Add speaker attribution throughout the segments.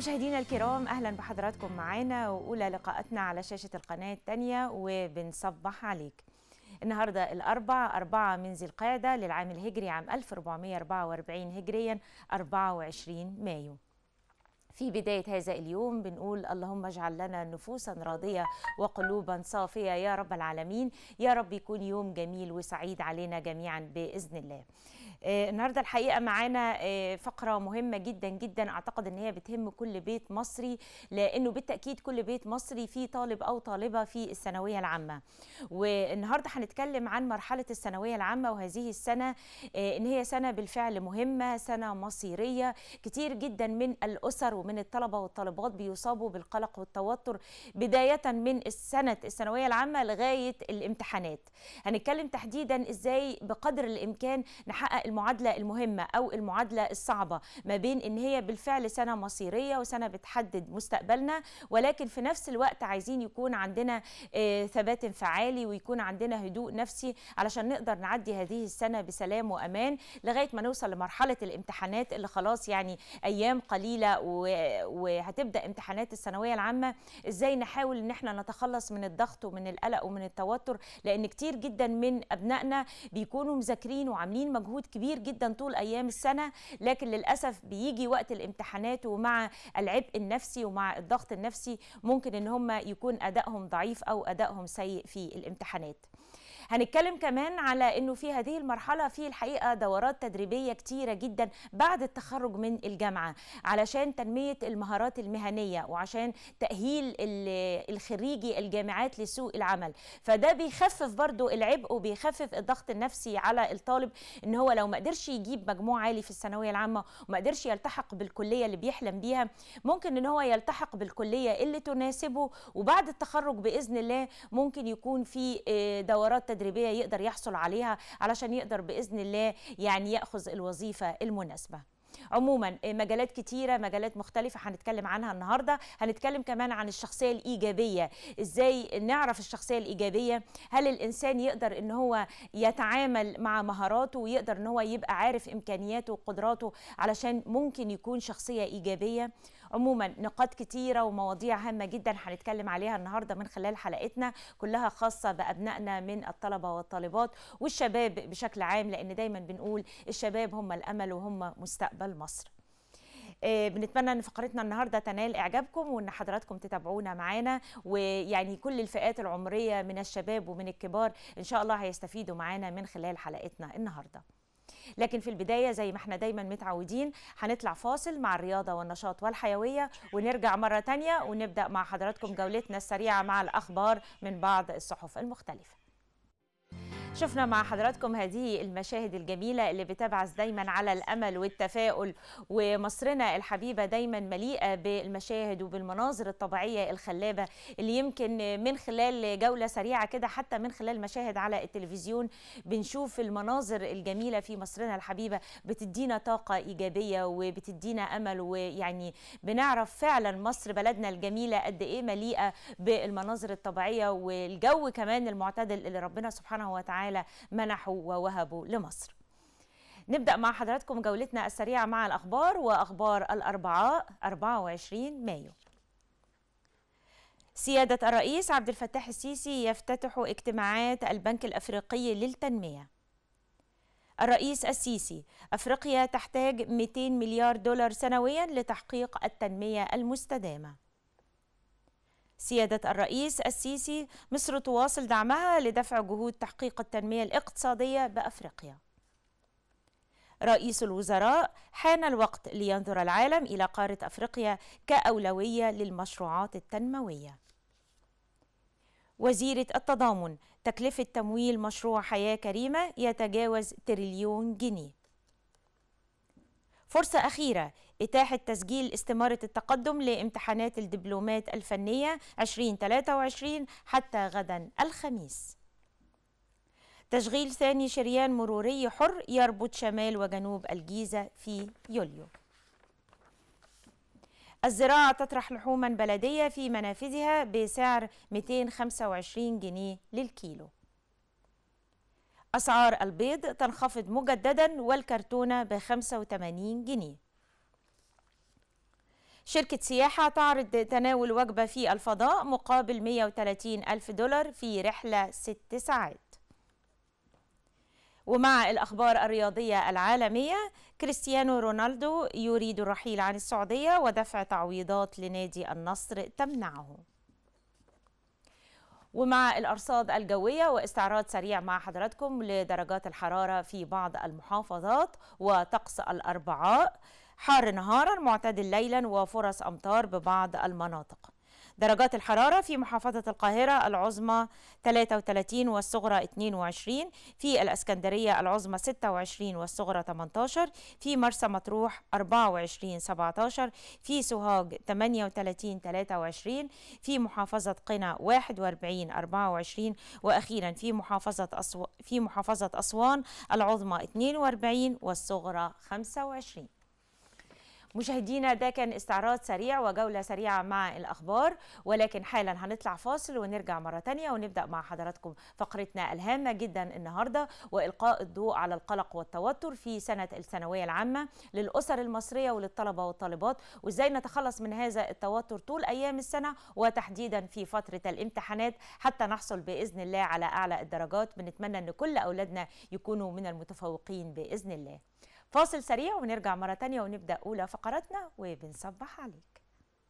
Speaker 1: مشاهدينا الكرام اهلا بحضراتكم معانا واولى لقاءاتنا على شاشه القناه الثانيه وبنصبح عليك النهارده الأربعة أربعة من ذي القعده للعام الهجري عام 1444 هجريا 24 مايو في بداية هذا اليوم بنقول اللهم اجعل لنا نفوسا راضية وقلوبا صافية يا رب العالمين يا رب يكون يوم جميل وسعيد علينا جميعا بإذن الله آه، النهارده الحقيقه معانا آه، فقره مهمه جدا جدا اعتقد ان هي بتهم كل بيت مصري لانه بالتاكيد كل بيت مصري فيه طالب او طالبه في الثانويه العامه والنهارده هنتكلم عن مرحله الثانويه العامه وهذه السنه آه، ان هي سنه بالفعل مهمه سنه مصيريه كتير جدا من الاسر ومن الطلبه والطالبات بيصابوا بالقلق والتوتر بدايه من السنه الثانويه العامه لغايه الامتحانات هنتكلم تحديدا ازاي بقدر الامكان نحقق المعادله المهمه او المعادله الصعبه ما بين ان هي بالفعل سنه مصيريه وسنه بتحدد مستقبلنا ولكن في نفس الوقت عايزين يكون عندنا آه، ثبات انفعالي ويكون عندنا هدوء نفسي علشان نقدر نعدي هذه السنه بسلام وامان لغايه ما نوصل لمرحله الامتحانات اللي خلاص يعني ايام قليله وهتبدا امتحانات الثانويه العامه ازاي نحاول ان احنا نتخلص من الضغط ومن القلق ومن التوتر لان كتير جدا من ابنائنا بيكونوا مذاكرين وعاملين مجهود كبير كبير جدا طول ايام السنه لكن للاسف بيجي وقت الامتحانات ومع العبء النفسي ومع الضغط النفسي ممكن ان هم يكون ادائهم ضعيف او ادائهم سيء في الامتحانات هنتكلم كمان على انه في هذه المرحله في الحقيقه دورات تدريبيه كتيره جدا بعد التخرج من الجامعه علشان تنميه المهارات المهنيه وعشان تاهيل الخريجي الجامعات لسوق العمل فده بيخفف برضو العبء وبيخفف الضغط النفسي على الطالب ان هو لو ما قدرش يجيب مجموع عالي في الثانويه العامه وما قدرش يلتحق بالكليه اللي بيحلم بيها ممكن ان هو يلتحق بالكليه اللي تناسبه وبعد التخرج باذن الله ممكن يكون في آه، دورات تدريبية تدريبيه يقدر يحصل عليها علشان يقدر باذن الله يعني ياخذ الوظيفه المناسبه عموما آه، مجالات كتيره مجالات مختلفه هنتكلم عنها النهارده هنتكلم كمان عن الشخصيه الايجابيه ازاي نعرف الشخصيه الايجابيه هل الانسان يقدر ان هو يتعامل مع مهاراته ويقدر ان هو يبقى عارف امكانياته وقدراته علشان ممكن يكون شخصيه ايجابيه عموما نقاط كتيرة ومواضيع هامة جدا هنتكلم عليها النهاردة من خلال حلقتنا كلها خاصة بأبنائنا من الطلبة والطالبات والشباب بشكل عام لأن دايما بنقول الشباب هم الأمل وهم مستقبل مصر آه، بنتمنى ان فقرتنا النهارده تنال اعجابكم وان حضراتكم تتابعونا معانا ويعني كل الفئات العمريه من الشباب ومن الكبار ان شاء الله هيستفيدوا معانا من خلال حلقتنا النهارده لكن في البدايه زي ما احنا دايما متعودين هنطلع فاصل مع الرياضه والنشاط والحيويه ونرجع مره تانيه ونبدا مع حضراتكم جولتنا السريعه مع الاخبار من بعض الصحف المختلفه شفنا مع حضراتكم هذه المشاهد الجميلة اللي بتبعث دايما على الأمل والتفاؤل ومصرنا الحبيبة دايما مليئة بالمشاهد وبالمناظر الطبيعية الخلابة اللي يمكن من خلال جولة سريعة كده حتى من خلال مشاهد على التلفزيون بنشوف المناظر الجميلة في مصرنا الحبيبة بتدينا طاقة إيجابية وبتدينا أمل ويعني بنعرف فعلا مصر بلدنا الجميلة قد إيه مليئة بالمناظر الطبيعية والجو كمان المعتدل اللي ربنا سبحانه وتعالى تعالى منحوا ووهبوا لمصر نبدأ مع حضراتكم جولتنا السريعة مع الأخبار وأخبار الأربعاء 24 مايو سيادة الرئيس عبد الفتاح السيسي يفتتح اجتماعات البنك الأفريقي للتنمية الرئيس السيسي أفريقيا تحتاج 200 مليار دولار سنويا لتحقيق التنمية المستدامة سيادة الرئيس السيسي مصر تواصل دعمها لدفع جهود تحقيق التنمية الاقتصادية بأفريقيا رئيس الوزراء حان الوقت لينظر العالم إلى قارة أفريقيا كأولوية للمشروعات التنموية وزيرة التضامن تكلفة تمويل مشروع حياة كريمة يتجاوز تريليون جنيه فرصة أخيرة إتاحة تسجيل استمارة التقدم لامتحانات الدبلومات الفنية 2023 حتى غدا الخميس تشغيل ثاني شريان مروري حر يربط شمال وجنوب الجيزة في يوليو الزراعة تطرح لحوما بلدية في منافذها بسعر 225 جنيه للكيلو أسعار البيض تنخفض مجددا والكرتونة ب 85 جنيه شركة سياحة تعرض تناول وجبة في الفضاء مقابل 130 ألف دولار في رحلة 6 ساعات ومع الأخبار الرياضية العالمية كريستيانو رونالدو يريد الرحيل عن السعودية ودفع تعويضات لنادي النصر تمنعه ومع الأرصاد الجوية واستعراض سريع مع حضراتكم لدرجات الحرارة في بعض المحافظات وطقس الأربعاء حار نهارا معتدل ليلا وفرص أمطار ببعض المناطق درجات الحرارة في محافظة القاهرة العظمى 33 والصغرى 22 في الأسكندرية العظمى 26 والصغرى 18 في مرسى مطروح 24 17 في سوهاج 38 23 في محافظة قنا 41 24 وأخيرا في محافظة أسو... في محافظة أسوان العظمى 42 والصغرى 25 مشاهدينا ده كان استعراض سريع وجولة سريعة مع الأخبار ولكن حالا هنطلع فاصل ونرجع مرة تانية ونبدأ مع حضراتكم فقرتنا الهامة جدا النهاردة وإلقاء الضوء على القلق والتوتر في سنة الثانوية العامة للأسر المصرية وللطلبة والطالبات وإزاي نتخلص من هذا التوتر طول أيام السنة وتحديدا في فترة الامتحانات حتى نحصل بإذن الله على أعلى الدرجات بنتمنى أن كل أولادنا يكونوا من المتفوقين بإذن الله فاصل سريع ونرجع مرة تانية ونبدأ أولى فقراتنا وبنصبح عليك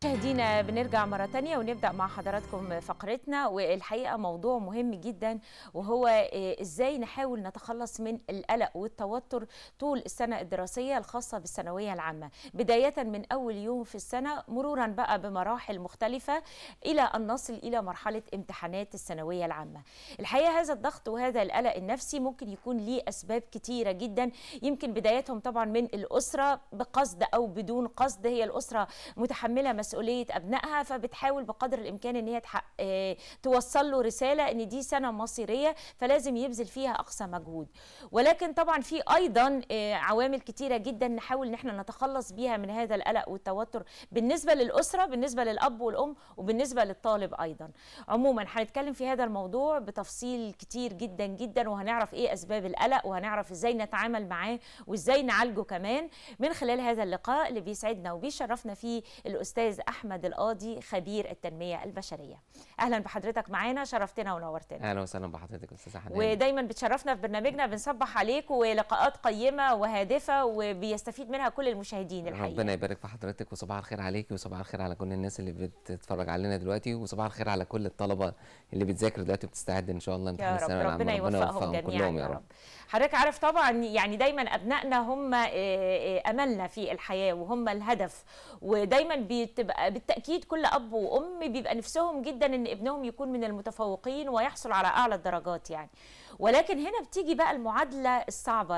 Speaker 1: مشاهدينا بنرجع مرة تانية ونبدأ مع حضراتكم فقرتنا والحقيقة موضوع مهم جدا وهو آه، إزاي نحاول نتخلص من القلق والتوتر طول السنة الدراسية الخاصة بالثانوية العامة بداية من أول يوم في السنة مرورا بقى بمراحل مختلفة إلى أن نصل إلى مرحلة امتحانات الثانوية العامة الحقيقة هذا الضغط وهذا القلق النفسي ممكن يكون ليه أسباب كتيرة جدا يمكن بدايتهم طبعا من الأسرة بقصد أو بدون قصد هي الأسرة متحملة مسؤوليه ابنائها فبتحاول بقدر الامكان ان هي تحق... آه، توصل له رساله ان دي سنه مصيريه فلازم يبذل فيها اقصى مجهود ولكن طبعا في ايضا آه، عوامل كتيره جدا نحاول ان احنا نتخلص بيها من هذا القلق والتوتر بالنسبه للاسره بالنسبه للاب والام وبالنسبه للطالب ايضا عموما هنتكلم في هذا الموضوع بتفصيل كتير جدا جدا وهنعرف ايه اسباب القلق وهنعرف ازاي نتعامل معاه وازاي نعالجه كمان من خلال هذا اللقاء اللي بيسعدنا وبيشرفنا فيه الاستاذ الاستاذ احمد القاضي خبير التنميه البشريه اهلا بحضرتك معانا شرفتنا ونورتنا
Speaker 2: اهلا وسهلا بحضرتك استاذ حنان ودايما
Speaker 1: بتشرفنا في برنامجنا بنصبح عليك ولقاءات قيمه وهادفه وبيستفيد منها كل المشاهدين الحقيقه
Speaker 2: ربنا يبارك في حضرتك وصباح الخير عليك وصباح الخير على كل الناس اللي بتتفرج علينا دلوقتي وصباح الخير على كل الطلبه اللي بتذاكر دلوقتي بتستعد ان شاء الله امتحان الثانوي العامه ربنا يوفقهم جميعا يا رب
Speaker 1: حضرتك عارف طبعا يعني دايما ابنائنا هم آه، آه، آه، املنا في الحياه وهم الهدف ودايما بتبقى بالتاكيد كل اب وام بيبقى نفسهم جدا ان ابنهم يكون من المتفوقين ويحصل على اعلى الدرجات يعني ولكن هنا بتيجي بقى المعادله الصعبه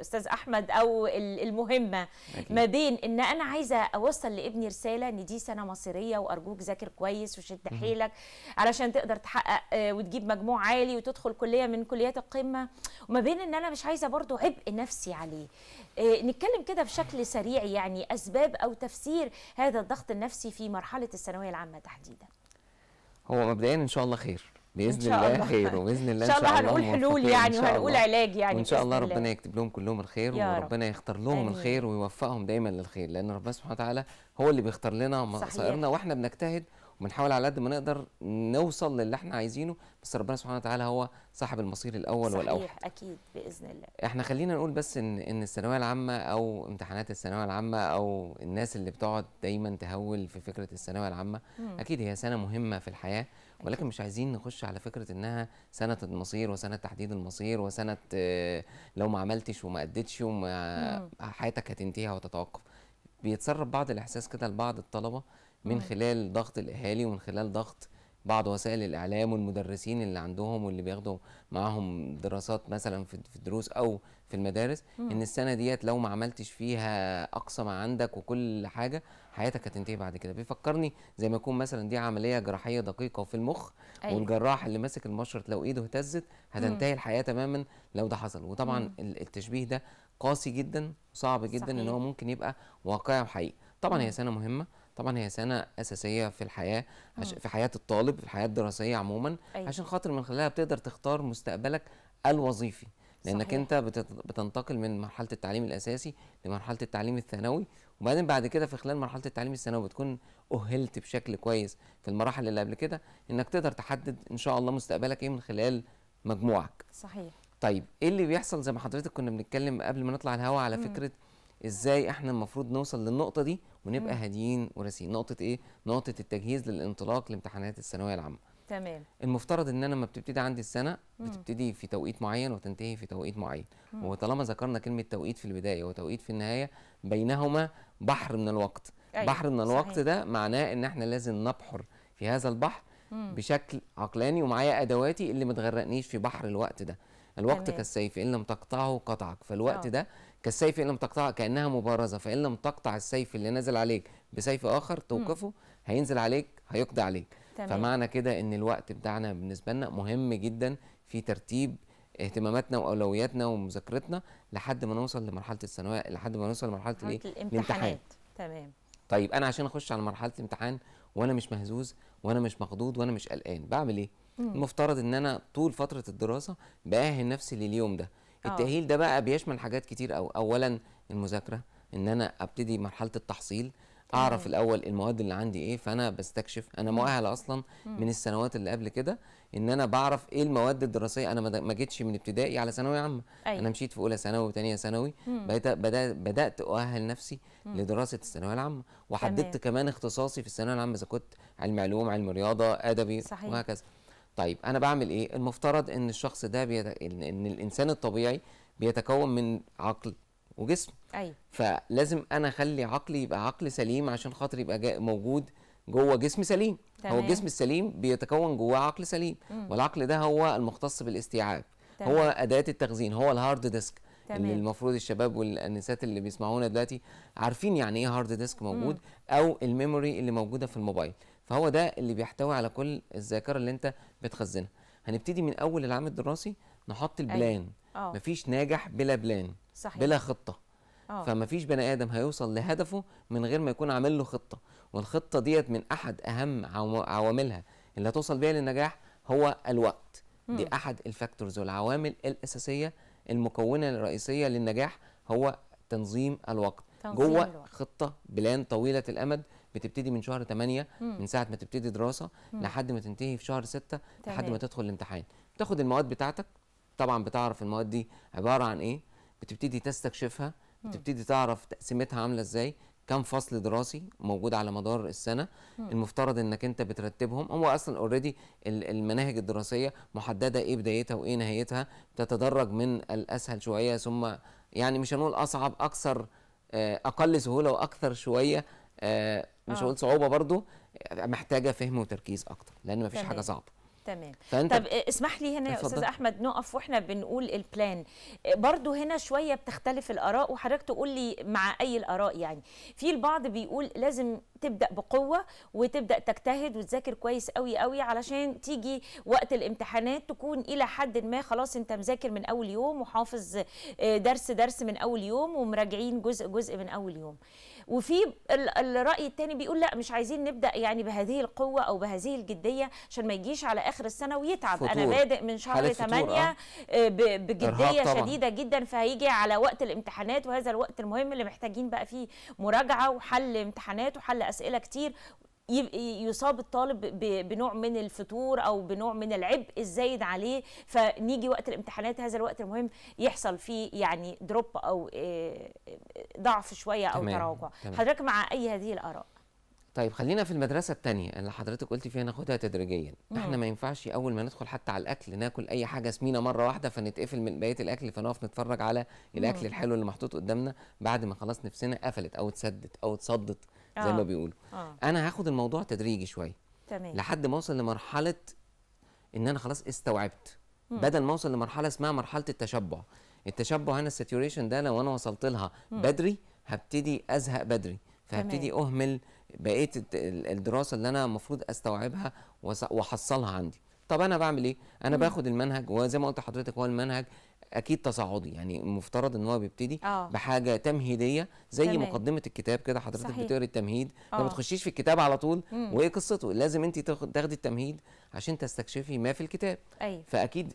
Speaker 1: استاذ احمد او المهمه أكيد. ما بين ان انا عايزه اوصل لابني رساله ان دي سنه مصيريه وارجوك ذاكر كويس وشد حيلك علشان تقدر تحقق آه، وتجيب مجموع عالي وتدخل كليه من كليات القمه وما بين ان انا مش عايزه برضو عبء نفسي عليه آه، نتكلم كده بشكل سريع يعني اسباب او تفسير هذا الضغط النفسي في مرحله الثانويه العامه تحديدا
Speaker 2: هو مبدئيا ان شاء الله خير باذن الله خير وباذن الله ان شاء الله هنقول حلول يعني وهنقول علاج يعني وان شاء الله ربنا يكتب لهم كلهم الخير وربنا يختار لهم أمين. الخير ويوفقهم دايما للخير لان ربنا سبحانه وتعالى هو اللي بيختار لنا مصائرنا واحنا بنجتهد وبنحاول على قد ما نقدر نوصل للي احنا عايزينه بس ربنا سبحانه وتعالى هو صاحب المصير الاول صحيح والاوحد
Speaker 1: صحيح اكيد باذن الله
Speaker 2: احنا خلينا نقول بس ان ان الثانويه العامه او امتحانات الثانويه العامه او الناس اللي بتقعد دايما تهول في فكره الثانويه العامه اكيد هي سنه مهمه في الحياه ولكن مش عايزين نخش على فكره انها سنه المصير وسنه تحديد المصير وسنه آه، لو ما عملتش وما اديتش وما حياتك هتنتهي وتتوقف بيتسرب بعض الاحساس كده لبعض الطلبه من خلال ضغط الاهالي ومن خلال ضغط بعض وسائل الاعلام والمدرسين اللي عندهم واللي بياخدوا معاهم دراسات مثلا في الدروس او في المدارس مم. ان السنه ديت لو ما عملتش فيها اقصى ما عندك وكل حاجه حياتك هتنتهي بعد كده بيفكرني زي ما يكون مثلا دي عمليه جراحيه دقيقه في المخ أيوة. والجراح اللي ماسك المشرط لو ايده اهتزت هتنتهي مم. الحياه تماما لو ده حصل وطبعا مم. التشبيه ده قاسي جدا وصعب جدا صحيح. ان هو ممكن يبقى واقعي وحقيقي طبعا هي سنه مهمه طبعا هي سنه اساسيه في الحياه عش... في حياه الطالب في الحياه الدراسيه عموما أيوة. عشان خاطر من خلالها بتقدر تختار مستقبلك الوظيفي لانك صحيح. انت بتنتقل من مرحله التعليم الاساسي لمرحله التعليم الثانوي وبعدين بعد كده في خلال مرحله التعليم الثانوي بتكون اهلت بشكل كويس في المراحل اللي قبل كده انك تقدر تحدد ان شاء الله مستقبلك ايه من خلال مجموعك صحيح طيب ايه اللي بيحصل زي ما حضرتك كنا بنتكلم قبل ما نطلع الهوا على فكره ازاي احنا المفروض نوصل للنقطه دي ونبقى هاديين وراسيين نقطه ايه نقطه التجهيز للانطلاق لامتحانات الثانويه العامه تمام المفترض ان انا لما بتبتدي عندي السنه بتبتدي في توقيت معين وتنتهي في توقيت معين مم. وطالما ذكرنا كلمه توقيت في البدايه وتوقيت في النهايه بينهما بحر من الوقت أيوة. بحر من الوقت صحيح. ده معناه ان احنا لازم نبحر في هذا البحر مم. بشكل عقلاني ومعايا ادواتي اللي ما تغرقنيش في بحر الوقت ده الوقت تمام. كالسيف إن لم تقطعه قطعك فالوقت أوه. ده كالسيف إن لم تقطعه كأنها مبارزة فإن لم تقطع السيف اللي نزل عليك بسيف آخر توقفه م. هينزل عليك هيقضي عليك تمام. فمعنى كده إن الوقت بتاعنا بالنسبة لنا مهم جدا في ترتيب اهتماماتنا واولوياتنا ومذاكرتنا لحد ما نوصل لمرحله الثانويه لحد ما نوصل لمرحله الايه الامتحانات تمام طيب انا عشان اخش على مرحله الامتحان وانا مش مهزوز وانا مش مخضوض وانا مش قلقان بعمل ايه المفترض ان انا طول فتره الدراسه باهل نفسي لليوم ده آه. التاهيل ده بقى بيشمل حاجات كتير أو اولا المذاكره ان انا ابتدي مرحله التحصيل اعرف الاول المواد اللي عندي ايه فانا بستكشف انا مؤهل اصلا من السنوات اللي قبل كده ان انا بعرف ايه المواد الدراسيه انا ما جيتش من ابتدائي على ثانوي عامه أيوة. انا مشيت في اولى ثانوي وثانيه ثانوي بدات بدات اؤهل نفسي مم. لدراسه الثانويه العامه وحددت كمان اختصاصي في الثانويه العامه اذا كنت علم علوم علم رياضه ادبي صحيح. وهكذا طيب انا بعمل ايه المفترض ان الشخص ده بيت... ان الانسان الطبيعي بيتكون من عقل وجسم ايوه فلازم انا اخلي عقلي يبقى عقل سليم عشان خاطر يبقى جا... موجود جوه جسم سليم تمام. هو الجسم السليم بيتكون جواه عقل سليم مم. والعقل ده هو المختص بالاستيعاب تمام. هو اداه التخزين هو الهارد ديسك تمام. اللي المفروض الشباب والنسات اللي بيسمعونا دلوقتي عارفين يعني ايه هارد ديسك موجود مم. او الميموري اللي موجوده في الموبايل فهو ده اللي بيحتوي على كل الذاكره اللي انت بتخزنها هنبتدي من اول العام الدراسي نحط أيوه. البلان أيوه. مفيش ناجح بلا بلان صحيح. بلا خطه أوه. فمفيش بني ادم هيوصل لهدفه من غير ما يكون عامل له خطه والخطه ديت من احد اهم عواملها اللي هتوصل بيها للنجاح هو الوقت مم. دي احد الفاكتورز والعوامل الاساسيه المكونه الرئيسيه للنجاح هو تنظيم الوقت تنظيم جوه الوقت. خطه بلان طويله الامد بتبتدي من شهر 8 مم. من ساعه ما تبتدي دراسه مم. لحد ما تنتهي في شهر 6 تمام. لحد ما تدخل الامتحان بتاخد المواد بتاعتك طبعا بتعرف المواد دي عباره عن ايه بتبتدي تستكشفها بتبتدي تعرف تقسيمتها عامله ازاي كم فصل دراسي موجود على مدار السنه مم. المفترض انك انت بترتبهم هو اصلا اوريدي المناهج الدراسيه محدده ايه بدايتها وايه نهايتها تتدرج من الاسهل شويه ثم يعني مش هنقول اصعب اكثر آه، اقل سهوله واكثر شويه آه، مش آه. هقول صعوبه برضو محتاجه فهم وتركيز اكتر لان مفيش فيش حاجه صعبه
Speaker 1: تمام طب آه، اسمح لي هنا يا استاذ احمد نقف واحنا بنقول البلان آه، برضو هنا شويه بتختلف الاراء وحضرتك تقول لي مع اي الاراء يعني في البعض بيقول لازم تبدا بقوه وتبدا تجتهد وتذاكر كويس قوي قوي علشان تيجي وقت الامتحانات تكون الى حد ما خلاص انت مذاكر من اول يوم وحافظ درس درس من اول يوم ومراجعين جزء جزء من اول يوم وفي الراي الثاني بيقول لا مش عايزين نبدا يعني بهذه القوه او بهذه الجديه عشان ما يجيش على اخر السنه ويتعب فطور. انا بادئ من شهر 8 آه. آه، بجديه شديده جدا فهيجي على وقت الامتحانات وهذا الوقت المهم اللي محتاجين بقى فيه مراجعه وحل امتحانات وحل اسئله كتير يصاب الطالب بنوع من الفتور او بنوع من العبء الزايد عليه فنيجي وقت الامتحانات هذا الوقت المهم يحصل فيه يعني دروب او آه، ضعف شويه او تمام. تراجع حضرتك مع اي هذه الاراء
Speaker 2: طيب خلينا في المدرسة التانية اللي حضرتك قلتي فيها ناخدها تدريجيا، مم. احنا ما ينفعش أول ما ندخل حتى على الأكل ناكل أي حاجة سمينة مرة واحدة فنتقفل من بقية الأكل فنقف نتفرج على الأكل مم. الحلو اللي محطوط قدامنا بعد ما خلاص نفسنا قفلت أو اتسدت أو اتصدت زي آه. ما بيقولوا آه. انا هاخد الموضوع تدريجي شويه تمام لحد ما اوصل لمرحله ان انا خلاص استوعبت مم. بدل ما اوصل لمرحله اسمها مرحله التشبع التشبع هنا الساتوريشن ده لو انا وصلت لها مم. بدري هبتدي ازهق بدري فهبتدي اهمل بقيه الدراسه اللي انا المفروض استوعبها واحصلها عندي طب انا بعمل ايه انا مم. باخد المنهج وزي ما قلت لحضرتك هو المنهج اكيد تصاعدي يعني المفترض ان هو بيبتدي أوه. بحاجه تمهيديه زي تمام. مقدمه الكتاب كده حضرتك بتقري التمهيد أوه. ما آه. بتخشيش في الكتاب على طول مم. وايه قصته لازم انت تاخدي التمهيد عشان تستكشفي ما في الكتاب أيوة. فاكيد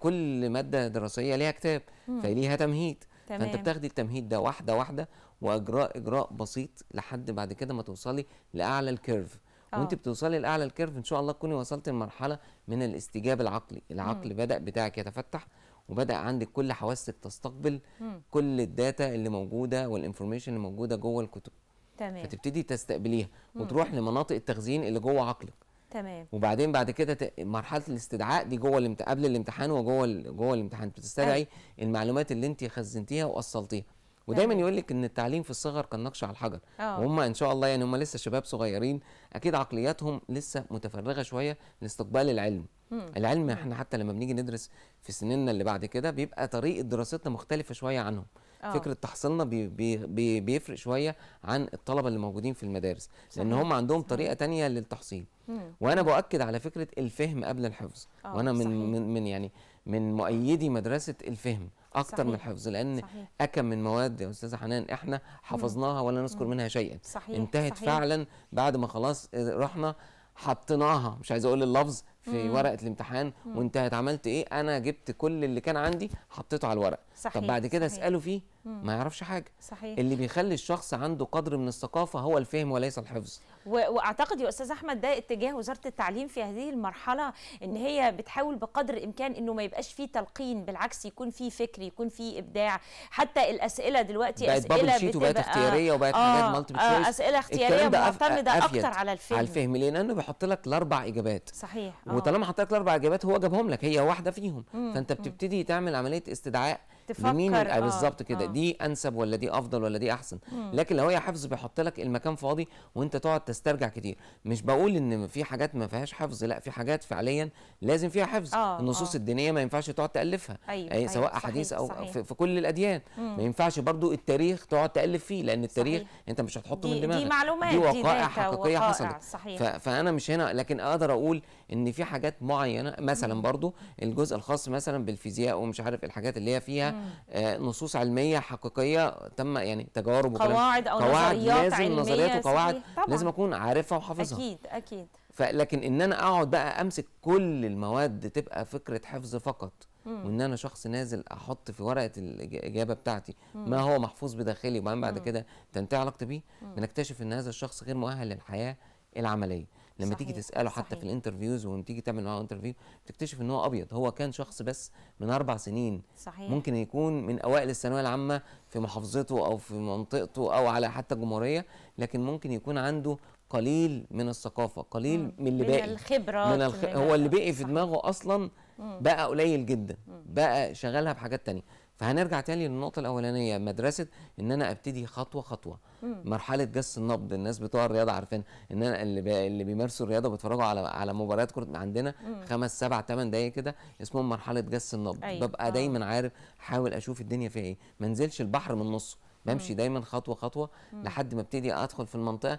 Speaker 2: كل ماده دراسيه ليها كتاب فليها تمهيد تمام. فانت بتاخدي التمهيد ده واحده واحده واجراء اجراء بسيط لحد بعد كده ما توصلي لاعلى الكيرف آه. وانت بتوصلي لاعلى الكيرف ان شاء الله تكوني وصلتي لمرحله من الاستجابه العقلي العقل مم. بدا بتاعك يتفتح وبدا عندك كل حواسك تستقبل مم. كل الداتا اللي موجوده والانفورميشن اللي موجوده جوه الكتب تمام فتبتدي تستقبليها مم. وتروح لمناطق التخزين اللي جوه عقلك تمام وبعدين بعد كده مرحله الاستدعاء دي جوه الامت... قبل الامتحان وجوه ال... جوه الامتحان بتستدعي أي. أيوة. المعلومات اللي انت خزنتيها واصلتيها ودايما يقول لك ان التعليم في الصغر كان نقش على الحجر أوه. وهم ان شاء الله يعني هم لسه شباب صغيرين اكيد عقلياتهم لسه متفرغه شويه لاستقبال العلم العلم احنا حتى لما بنيجي ندرس في سننا اللي بعد كده بيبقى طريقه دراستنا مختلفه شويه عنهم أوه. فكره تحصيلنا بي بي بيفرق شويه عن الطلبه اللي موجودين في المدارس صحيح. لان هم عندهم صحيح. طريقه تانية للتحصيل مم. وانا باكد على فكره الفهم قبل الحفظ أوه. وانا من, من من يعني من مؤيدي مدرسه الفهم اكتر صحيح. من الحفظ لان صحيح. اكم من مواد يا استاذه حنان احنا حفظناها ولا نذكر منها شيئا صحيح. انتهت صحيح. فعلا بعد ما خلاص آه، رحنا حطيناها مش عايز اقول اللفظ في مم. ورقه الامتحان وانت عملت ايه انا جبت كل اللي كان عندي حطيته على الورق صحيح. طب بعد كده صحيح. اساله فيه ما يعرفش حاجه صحيح. اللي بيخلي الشخص عنده قدر من الثقافه هو الفهم وليس الحفظ
Speaker 1: واعتقد يا استاذ احمد ده اتجاه وزاره التعليم في هذه المرحله ان هي بتحاول بقدر الامكان انه ما يبقاش فيه تلقين بالعكس يكون فيه فكر يكون فيه ابداع حتى الاسئله دلوقتي بقت اسئله شيت وبقت اختياريه وبقت آه حاجات مالتي آه اسئله اختياريه معتمده اكتر على الفهم على الفهم
Speaker 2: ليه؟ لانه بيحط لك الاربع اجابات
Speaker 1: صحيح آه. وطالما
Speaker 2: حط لك الاربع اجابات هو جابهم لك هي واحده فيهم مم. فانت بتبتدي تعمل عمليه استدعاء تفكر لمين آه بالظبط كده آه. دي انسب ولا دي افضل ولا دي احسن مم. لكن لو هي حفظ بيحط لك المكان فاضي وانت تقعد تسترجع كتير مش بقول ان في حاجات ما فيهاش حفظ لا في حاجات فعليا لازم فيها حفظ آه النصوص آه. الدينيه ما ينفعش تقعد تالفها أيوة يعني أي أيوة، سواء أيوة حديث او صحيح. في, في كل الاديان مم. ما ينفعش برضو التاريخ تقعد تالف فيه لان التاريخ صحيح. انت مش هتحطه من دماغك دي معلومات دي وقائع حقيقيه حصلت صحيح. فانا مش هنا لكن اقدر اقول ان في حاجات معينه مثلا برضو الجزء الخاص مثلا بالفيزياء ومش عارف الحاجات اللي هي فيها آه، نصوص علميه حقيقيه تم يعني تجارب وكلام قواعد او قواعد نظريات لازم علمية نظريات وقواعد لازم اكون عارفها وحافظها اكيد اكيد فلكن ان انا اقعد بقى امسك كل المواد تبقى فكره حفظ فقط وان انا شخص نازل احط في ورقه الاجابه بتاعتي ما هو محفوظ بداخلي وبعدين بعد كده تنتهي علاقتي بيه بنكتشف ان هذا الشخص غير مؤهل للحياه العمليه لما صحيح. تيجي تساله حتى صحيح. في الانترفيوز ولما تيجي تعمل معاه انترفيو تكتشف ان هو ابيض هو كان شخص بس من اربع سنين صحيح. ممكن يكون من اوائل الثانويه العامه في محافظته او في منطقته او على حتى جمهوريه لكن ممكن يكون عنده قليل من الثقافه قليل مم. من اللي باقي من الخبره من الخ... هو اللي باقي في دماغه اصلا مم. بقى قليل جدا مم. بقى شغالها بحاجات تانية فهنرجع تاني للنقطه الاولانيه مدرسه ان انا ابتدي خطوه خطوه مم. مرحله جس النبض الناس بتوع الرياضه عارفين ان انا اللي بي... اللي بيمارسوا الرياضه بيتفرجوا على على مباريات كره عندنا مم. خمس سبع ثمان دقائق كده اسمهم مرحله جس النبض أيوة. ببقى آه. دايما عارف احاول اشوف الدنيا فيها ايه ما انزلش البحر من نصه بمشي دايما خطوه خطوه مم. لحد ما ابتدي ادخل في المنطقه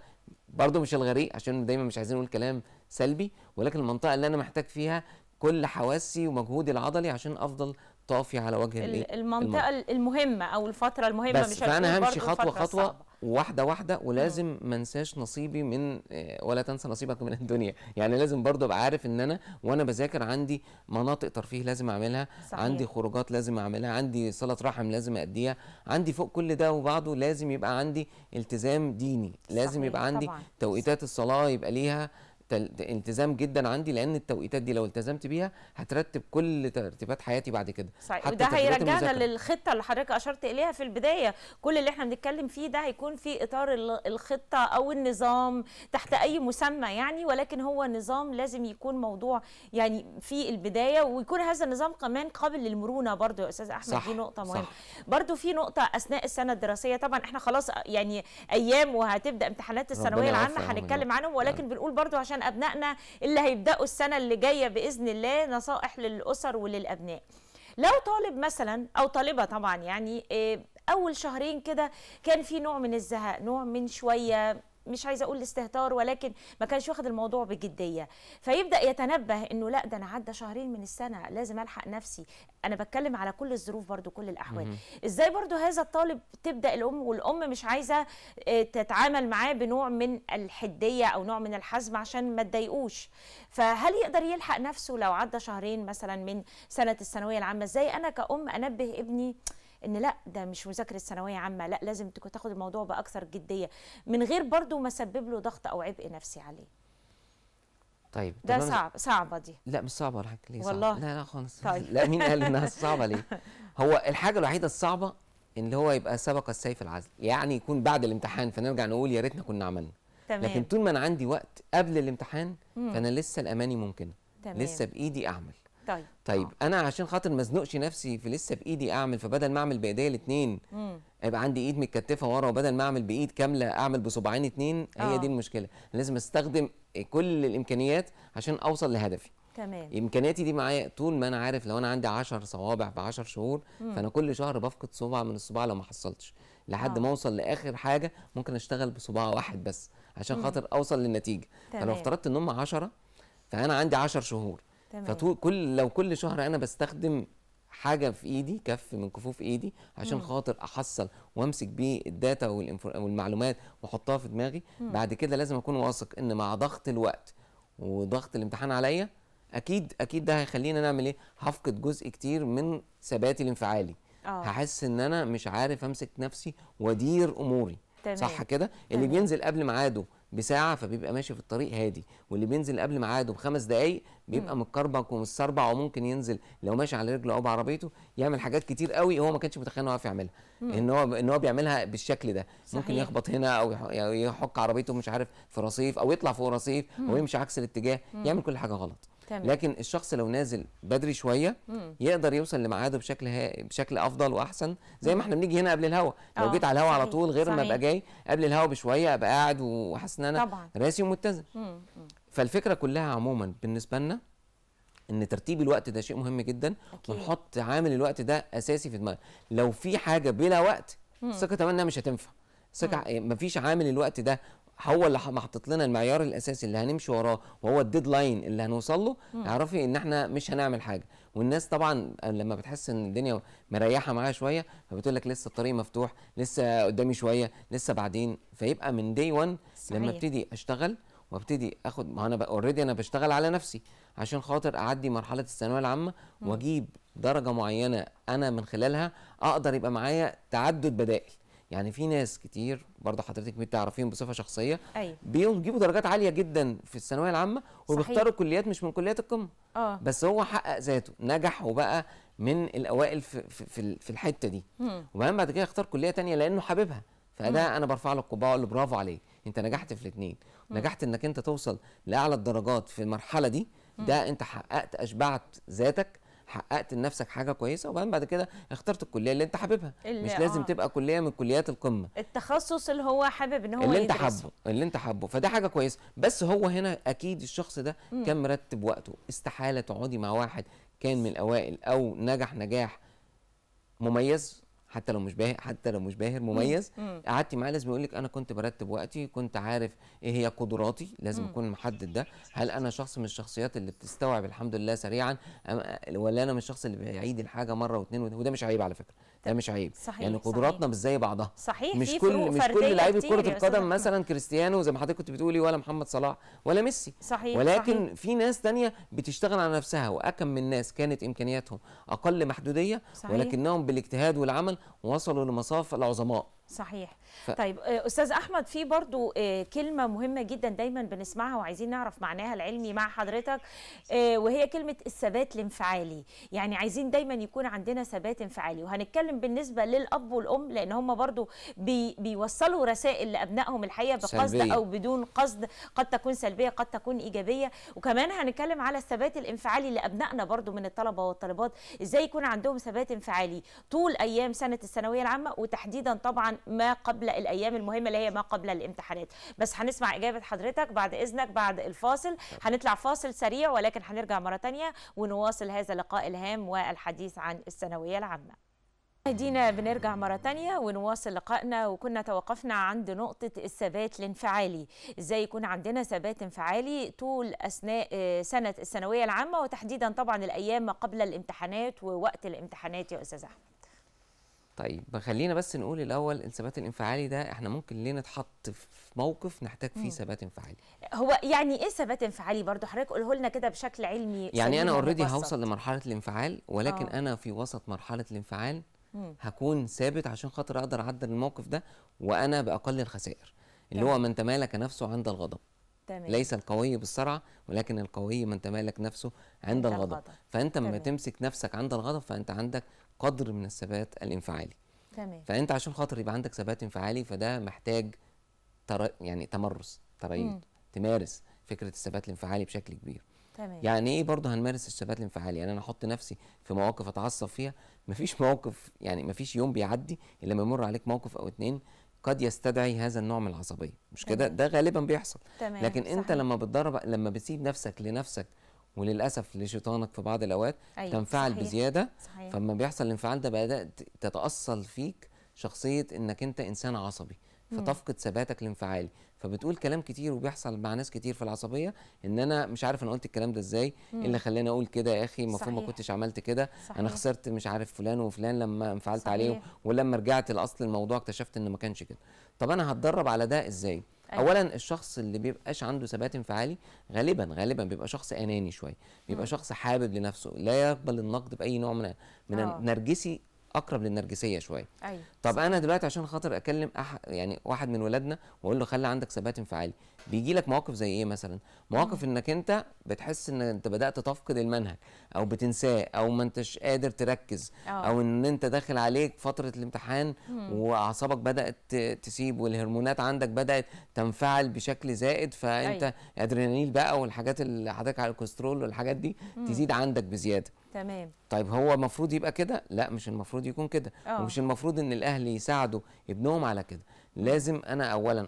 Speaker 2: برضه مش الغريق عشان دايما مش عايزين نقول كلام سلبي ولكن المنطقه اللي انا محتاج فيها كل حواسي ومجهودي العضلي عشان افضل طافي على وجه الايه المنطقه
Speaker 1: المهمه او الفتره المهمه بس مش فانا إيه، همشي خطوه خطوه
Speaker 2: واحده واحده ولازم ما انساش نصيبي من ولا تنسى نصيبك من الدنيا يعني لازم برضه ابقى عارف ان انا وانا بذاكر عندي مناطق ترفيه لازم اعملها صحيح. عندي خروجات لازم اعملها عندي صله رحم لازم اديها عندي فوق كل ده وبعضه لازم يبقى عندي التزام ديني لازم صحيح. يبقى عندي توقيتات الصلاه يبقى ليها التزام جدا عندي لان التوقيتات دي لو التزمت بيها هترتب كل ترتيبات حياتي بعد كده صحيح وده هيرجعنا
Speaker 1: للخطه اللي حضرتك اشرت اليها في البدايه كل اللي احنا بنتكلم فيه ده هيكون في اطار الخطه او النظام تحت اي مسمى يعني ولكن هو نظام لازم يكون موضوع يعني في البدايه ويكون هذا النظام كمان قابل للمرونه برضو يا استاذ احمد صح دي نقطه مهمه برضو في نقطه اثناء السنه الدراسيه طبعا احنا خلاص يعني ايام وهتبدا امتحانات الثانويه العامه هنتكلم عنهم ولكن آه. بنقول برضو عشان عشان ابنائنا اللي هيبداوا السنه اللي جايه باذن الله نصائح للاسر وللابناء لو طالب مثلا او طالبه طبعا يعني آه، اول شهرين كده كان في نوع من الزهق نوع من شويه مش عايزه اقول الاستهتار ولكن ما كانش واخد الموضوع بجديه فيبدا يتنبه انه لا ده انا عدى شهرين من السنه لازم الحق نفسي انا بتكلم على كل الظروف برضو كل الاحوال ازاي برضو هذا الطالب تبدا الام والام مش عايزه آه، تتعامل معاه بنوع من الحديه او نوع من الحزم عشان ما تضايقوش فهل يقدر يلحق نفسه لو عدى شهرين مثلا من سنه الثانويه العامه ازاي انا كأم انبه ابني ان لا ده مش مذاكره ثانويه عامه لا لازم تاخد الموضوع باكثر جديه من غير برضو ما اسبب له ضغط او عبء نفسي عليه
Speaker 2: طيب ده صعب صعبه دي لا مش صعبه ولا حاجه ليه والله لا لا خالص طيب. لا مين قال انها صعبه ليه هو الحاجه الوحيده الصعبه ان هو يبقى سبق السيف العزل يعني يكون بعد الامتحان فنرجع نقول يا ريتنا كنا عملنا تمام. لكن طول ما انا عندي وقت قبل الامتحان مم. فانا لسه الاماني ممكنه تمام. لسه بايدي اعمل طيب طيب آه. انا عشان خاطر ما ازنقش نفسي في لسه بايدي اعمل فبدل ما اعمل بايديا الاثنين هيبقى عندي ايد متكتفه ورا وبدل ما اعمل بايد كامله اعمل بصباعين اثنين هي آه. دي المشكله لازم استخدم كل الامكانيات عشان اوصل لهدفي تمام امكانياتي دي معايا طول ما انا عارف لو انا عندي 10 صوابع في 10 شهور مم. فانا كل شهر بفقد صباع من الصباع لو ما حصلتش لحد آه. ما اوصل لاخر حاجه ممكن اشتغل بصباع واحد بس عشان خاطر اوصل للنتيجه تمام. فلو افترضت ان هم 10 فانا عندي 10 شهور
Speaker 1: فكل
Speaker 2: لو كل شهر انا بستخدم حاجه في ايدي كف من كفوف ايدي عشان خاطر احصل وامسك بيه الداتا والمعلومات واحطها في دماغي مم. بعد كده لازم اكون واثق ان مع ضغط الوقت وضغط الامتحان عليا اكيد اكيد ده هيخليني انا اعمل ايه هفقد جزء كتير من ثباتي الانفعالي أوه. هحس ان انا مش عارف امسك نفسي وادير اموري تمام. صح كده اللي بينزل قبل ميعاده بساعه فبيبقى ماشي في الطريق هادي واللي بينزل قبل ميعاده بخمس دقائق بيبقى متكربك ومتسربع وممكن ينزل لو ماشي على رجله او بعربيته يعمل حاجات كتير قوي هو ما كانش متخيل ان هو يعملها ان هو ان هو بيعملها بالشكل ده صحيح. ممكن يخبط هنا او يعني يحك عربيته مش عارف في رصيف او يطلع فوق رصيف او يمشي عكس الاتجاه يعمل كل حاجه غلط تمام. لكن الشخص لو نازل بدري شويه مم. يقدر يوصل لميعاده بشكل ها... بشكل افضل واحسن زي ما احنا بنيجي هنا قبل الهوا لو آه، جيت على الهوا على طول غير صحيح. ما ابقى جاي قبل الهوا بشويه ابقى قاعد وحاسس ان انا طبعا. راسي ومتزن مم. فالفكره كلها عموما بالنسبه لنا ان ترتيب الوقت ده شيء مهم جدا أكيد. ونحط عامل الوقت ده اساسي في دماغنا لو في حاجه بلا وقت الثقه تمام انها مش هتنفع ثقه مفيش عامل الوقت ده هو اللي محطط لنا المعيار الاساسي اللي هنمشي وراه وهو الديدلاين اللي هنوصل له اعرفي ان احنا مش هنعمل حاجه والناس طبعا لما بتحس ان الدنيا مريحه معاها شويه فبتقول لك لسه الطريق مفتوح لسه قدامي شويه لسه بعدين فيبقى من دي 1 لما ابتدي اشتغل وابتدي اخد ما انا اوريدي انا بشتغل على نفسي عشان خاطر اعدي مرحله الثانويه العامه واجيب درجه معينه انا من خلالها اقدر يبقى معايا تعدد بدائل يعني في ناس كتير برضه حضرتك بتعرفيهم بصفه شخصيه أيوة. بيجيبوا درجات عاليه جدا في الثانويه العامه وبيختاروا كليات مش من كليات القمه آه. بس هو حقق ذاته نجح وبقى من الاوائل في في, في الحته دي وبعدين بعد كده اختار كليه تانية لانه حاببها فده انا برفع له القبعه واقول له برافو عليك انت نجحت في الاثنين نجحت انك انت توصل لاعلى الدرجات في المرحله دي ده انت حققت اشبعت ذاتك حققت لنفسك حاجه كويسه وبعدين بعد كده اخترت الكليه اللي انت حاببها اللي مش آه. لازم تبقى كليه من كليات القمه
Speaker 1: التخصص اللي هو حابب ان هو اللي انت حابه
Speaker 2: اللي انت حابه فده حاجه كويسه بس هو هنا اكيد الشخص ده مم. كان مرتب وقته استحاله تقعدي مع واحد كان من الاوائل او نجح نجاح مميز حتى لو مش باهر حتى لو مش باهر مميز قعدتي معاه لازم يقول لك انا كنت برتب وقتي كنت عارف ايه هي قدراتي لازم اكون محدد ده هل انا شخص من الشخصيات اللي بتستوعب الحمد لله سريعا ولا انا من الشخص اللي بيعيد الحاجه مره واثنين وده مش عيب على فكره ده مش عيب صحيح يعني قدراتنا مش زي بعضها صحيح مش كل مش كل لعيبه كره القدم مثلا كريستيانو زي ما حضرتك كنت بتقولي ولا محمد صلاح ولا ميسي صحيح ولكن صحيح. في ناس تانية بتشتغل على نفسها واكم من ناس كانت امكانياتهم اقل محدوديه صحيح. ولكنهم بالاجتهاد والعمل وصلوا لمصاف العظماء
Speaker 1: صحيح ف... طيب آه، استاذ احمد في برضو آه، كلمه مهمه جدا دايما بنسمعها وعايزين نعرف معناها العلمي مع حضرتك آه، وهي كلمه الثبات الانفعالي يعني عايزين دايما يكون عندنا ثبات انفعالي وهنتكلم بالنسبه للاب والام لان هم برضو بي... بيوصلوا رسائل لابنائهم الحقيقه بقصد سلبية. او بدون قصد قد تكون سلبيه قد تكون ايجابيه وكمان هنتكلم على الثبات الانفعالي لابنائنا برضو من الطلبه والطالبات ازاي يكون عندهم ثبات انفعالي طول ايام سنه الثانويه العامه وتحديدا طبعا ما قبل قبل الايام المهمه اللي هي ما قبل الامتحانات بس هنسمع اجابه حضرتك بعد اذنك بعد الفاصل هنطلع فاصل سريع ولكن هنرجع مره ثانيه ونواصل هذا اللقاء الهام والحديث عن الثانويه العامه مشاهدينا بنرجع مرة تانية ونواصل لقائنا وكنا توقفنا عند نقطة الثبات الانفعالي ازاي يكون عندنا ثبات انفعالي طول أثناء آه، سنة الثانوية العامة وتحديدا طبعا الأيام قبل الامتحانات ووقت الامتحانات يا أستاذ أحمد
Speaker 2: طيب خلينا بس نقول الاول الثبات الانفعالي ده احنا ممكن ليه نتحط في موقف نحتاج فيه ثبات انفعالي
Speaker 1: هو يعني ايه ثبات انفعالي برضو حضرتك قوله لنا كده بشكل علمي يعني انا اوريدي هوصل
Speaker 2: لمرحله الانفعال ولكن أوه. انا في وسط مرحله الانفعال مم. هكون ثابت عشان خاطر اقدر اعدل الموقف ده وانا باقل الخسائر اللي تمام. هو من تمالك نفسه عند الغضب تمام. ليس القوي بالسرعه ولكن القوي من تمالك نفسه عند الغضب, الغضب. فانت لما تمسك نفسك عند الغضب فانت عندك قدر من الثبات الانفعالي تمام فانت عشان خاطر يبقى عندك ثبات انفعالي فده محتاج تر... يعني تمرس تريض تمارس فكره الثبات الانفعالي بشكل كبير تمام يعني ايه برضه هنمارس الثبات الانفعالي يعني انا احط نفسي في مواقف اتعصب فيها مفيش موقف يعني مفيش يوم بيعدي الا لما يمر عليك موقف او اتنين قد يستدعي هذا النوع من العصبيه مش كده ده غالبا بيحصل تمام. لكن انت انت لما بتدرب لما بتسيب نفسك لنفسك وللاسف لشيطانك في بعض الاوقات أيوة. تنفعل صحيح. بزياده صحيح. فلما بيحصل الانفعال ده بدات تتاصل فيك شخصيه انك انت انسان عصبي فتفقد ثباتك الانفعالي فبتقول كلام كتير وبيحصل مع ناس كتير في العصبيه ان انا مش عارف انا قلت الكلام ده ازاي ايه اللي خلاني اقول كده يا اخي المفروض ما كنتش عملت كده انا خسرت مش عارف فلان وفلان لما انفعلت عليهم ولما رجعت لاصل الموضوع اكتشفت ان ما كانش كده طب انا هتدرب على ده ازاي أيوة. اولا الشخص اللي بيبقاش عنده ثبات انفعالي غالبا غالبا بيبقى شخص اناني شويه بيبقى م. شخص حابب لنفسه لا يقبل النقد باي نوع من من أوه. نرجسي اقرب للنرجسيه شويه أيوة. طب انا دلوقتي عشان خاطر اكلم أح... يعني واحد من ولادنا واقول له خلي عندك ثبات انفعالي بيجي لك مواقف زي ايه مثلا مواقف انك انت بتحس ان انت بدات تفقد المنهج او بتنساه او ما انتش قادر تركز آه. او ان انت داخل عليك فتره الامتحان واعصابك بدات تسيب والهرمونات عندك بدات تنفعل بشكل زائد فانت أيوة. ادرينالين بقى والحاجات اللي حضرتك على الكوليسترول والحاجات دي تزيد عندك بزياده تمام طيب هو المفروض يبقى كده لا مش المفروض يكون كده آه. ومش المفروض ان الاهل يساعدوا ابنهم على كده لازم انا اولا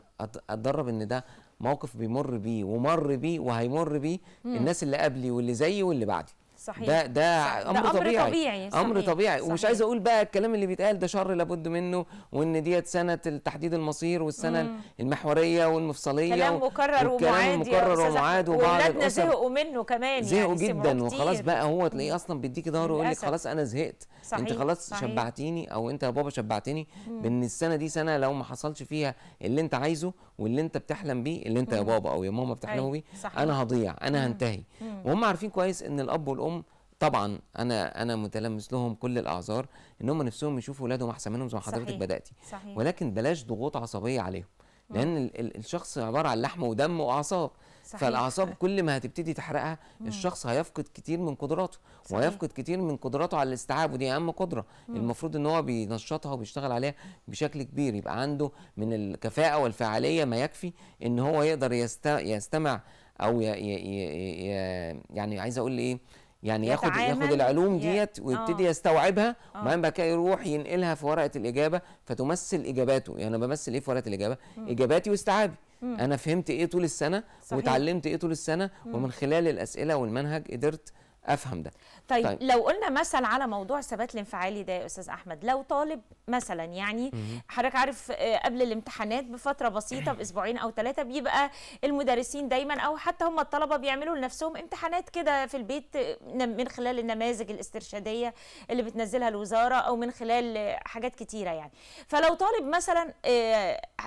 Speaker 2: اتدرب ان ده موقف بيمر بيه ومر بيه وهيمر بيه الناس اللي قبلي واللي زيي واللي بعدي
Speaker 1: صحيح ده ده صحيح. امر, ده أمر طبيعي, طبيعي. صحيح. امر طبيعي صحيح. ومش عايز
Speaker 2: اقول بقى الكلام اللي بيتقال ده شر لابد منه وان ديت سنه تحديد المصير والسنه مم. المحوريه والمفصليه كلام مكرر ومعاد مكرر ومعاد وبعض الاسر زهقوا
Speaker 1: منه كمان يعني، زهقوا يعني جدا وخلاص
Speaker 2: بقى هو تلاقيه اصلا بيديكي ظهره ويقول لك خلاص انا زهقت صحيح. انت خلاص صحيح. شبعتيني او انت يا بابا شبعتني مم. بان السنه دي سنه لو ما حصلش فيها اللي انت عايزه واللي انت بتحلم بيه اللي انت مم. يا بابا او يا ماما بتحلموا أيوة، بيه انا هضيع انا هنتهي وهم عارفين كويس ان الاب والام طبعا انا انا متلمس لهم كل الاعذار ان هم نفسهم يشوفوا اولادهم احسن منهم زي ما حضرتك بداتي صحيح. ولكن بلاش ضغوط عصبيه عليهم لان الشخص عباره عن لحم ودم واعصاب صحيح. فالاعصاب كل ما هتبتدي تحرقها مم. الشخص هيفقد كتير من قدراته صحيح. وهيفقد كتير من قدراته على الاستيعاب ودي اهم قدره مم. المفروض ان هو بينشطها وبيشتغل عليها بشكل كبير يبقى عنده من الكفاءه والفعاليه ما يكفي ان هو يقدر يست... يستمع او ي... ي... ي... يعني عايز اقول ايه يعني ياخد ياخد العلوم ديت ويبتدي آه. يستوعبها آه. وبعدين بقى يروح ينقلها في ورقه الاجابه فتمثل اجاباته يعني انا بمثل ايه في ورقه الاجابه مم. اجاباتي واستيعابي مم. انا فهمت ايه طول السنه صحيح. وتعلمت ايه طول السنه مم. ومن خلال الاسئله والمنهج قدرت افهم ده طيب, طيب لو
Speaker 1: قلنا مثلا على موضوع الثبات الانفعالي ده يا استاذ احمد لو طالب مثلا يعني حضرتك عارف آه، قبل الامتحانات بفتره بسيطه باسبوعين او ثلاثه بيبقى المدرسين دايما او حتى هم الطلبه بيعملوا لنفسهم امتحانات كده في البيت آه، من خلال النماذج الاسترشاديه اللي بتنزلها الوزاره او من خلال آه، حاجات كتيره يعني فلو طالب مثلا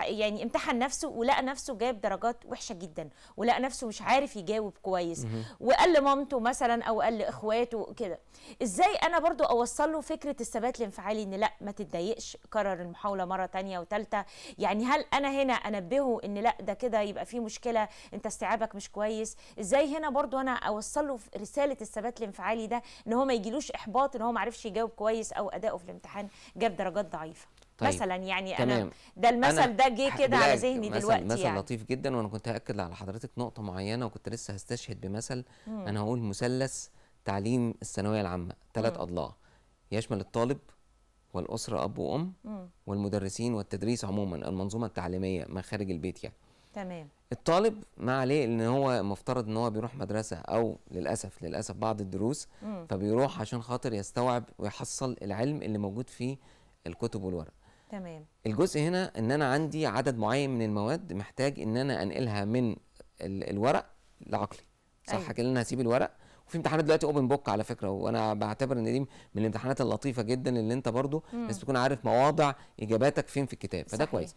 Speaker 1: يعني امتحن نفسه ولقى نفسه جاب درجات وحشه جدا ولقى نفسه مش عارف يجاوب كويس وقال لمامته مثلا او وقال لاخواته كده ازاي انا برضو اوصل له فكره الثبات الانفعالي ان لا ما تتضايقش كرر المحاوله مره تانية وثالثه يعني هل انا هنا انبهه ان لا ده كده يبقى في مشكله انت استيعابك مش كويس ازاي هنا برضو انا اوصل له رساله الثبات الانفعالي ده ان هو ما يجيلوش احباط ان هو ما عرفش يجاوب كويس او اداؤه في الامتحان جاب درجات ضعيفه طيب. مثلا يعني تمام. انا ده المثل ده جه كده على ذهني دلوقتي مثل يعني.
Speaker 2: لطيف جدا وانا كنت هاكد على حضرتك نقطه معينه وكنت لسه هستشهد بمثل مم. انا هقول مثلث تعليم الثانويه العامه ثلاث اضلاع يشمل الطالب والاسره اب وام مم. والمدرسين والتدريس عموما المنظومه التعليميه ما خارج البيت يعني تمام الطالب ما عليه ان هو مفترض ان هو بيروح مدرسه او للاسف للاسف بعض الدروس مم. فبيروح عشان خاطر يستوعب ويحصل العلم اللي موجود في الكتب والورق تمام الجزء هنا ان انا عندي عدد معين من المواد محتاج ان انا انقلها من الورق لعقلي صح أيوة. كده انا هسيب الورق وفي امتحانات دلوقتي اوبن بوك على فكره وانا بعتبر ان دي من الامتحانات اللطيفه جدا اللي انت برضو مم. لازم تكون عارف مواضع اجاباتك فين في الكتاب فده صحيح. كويس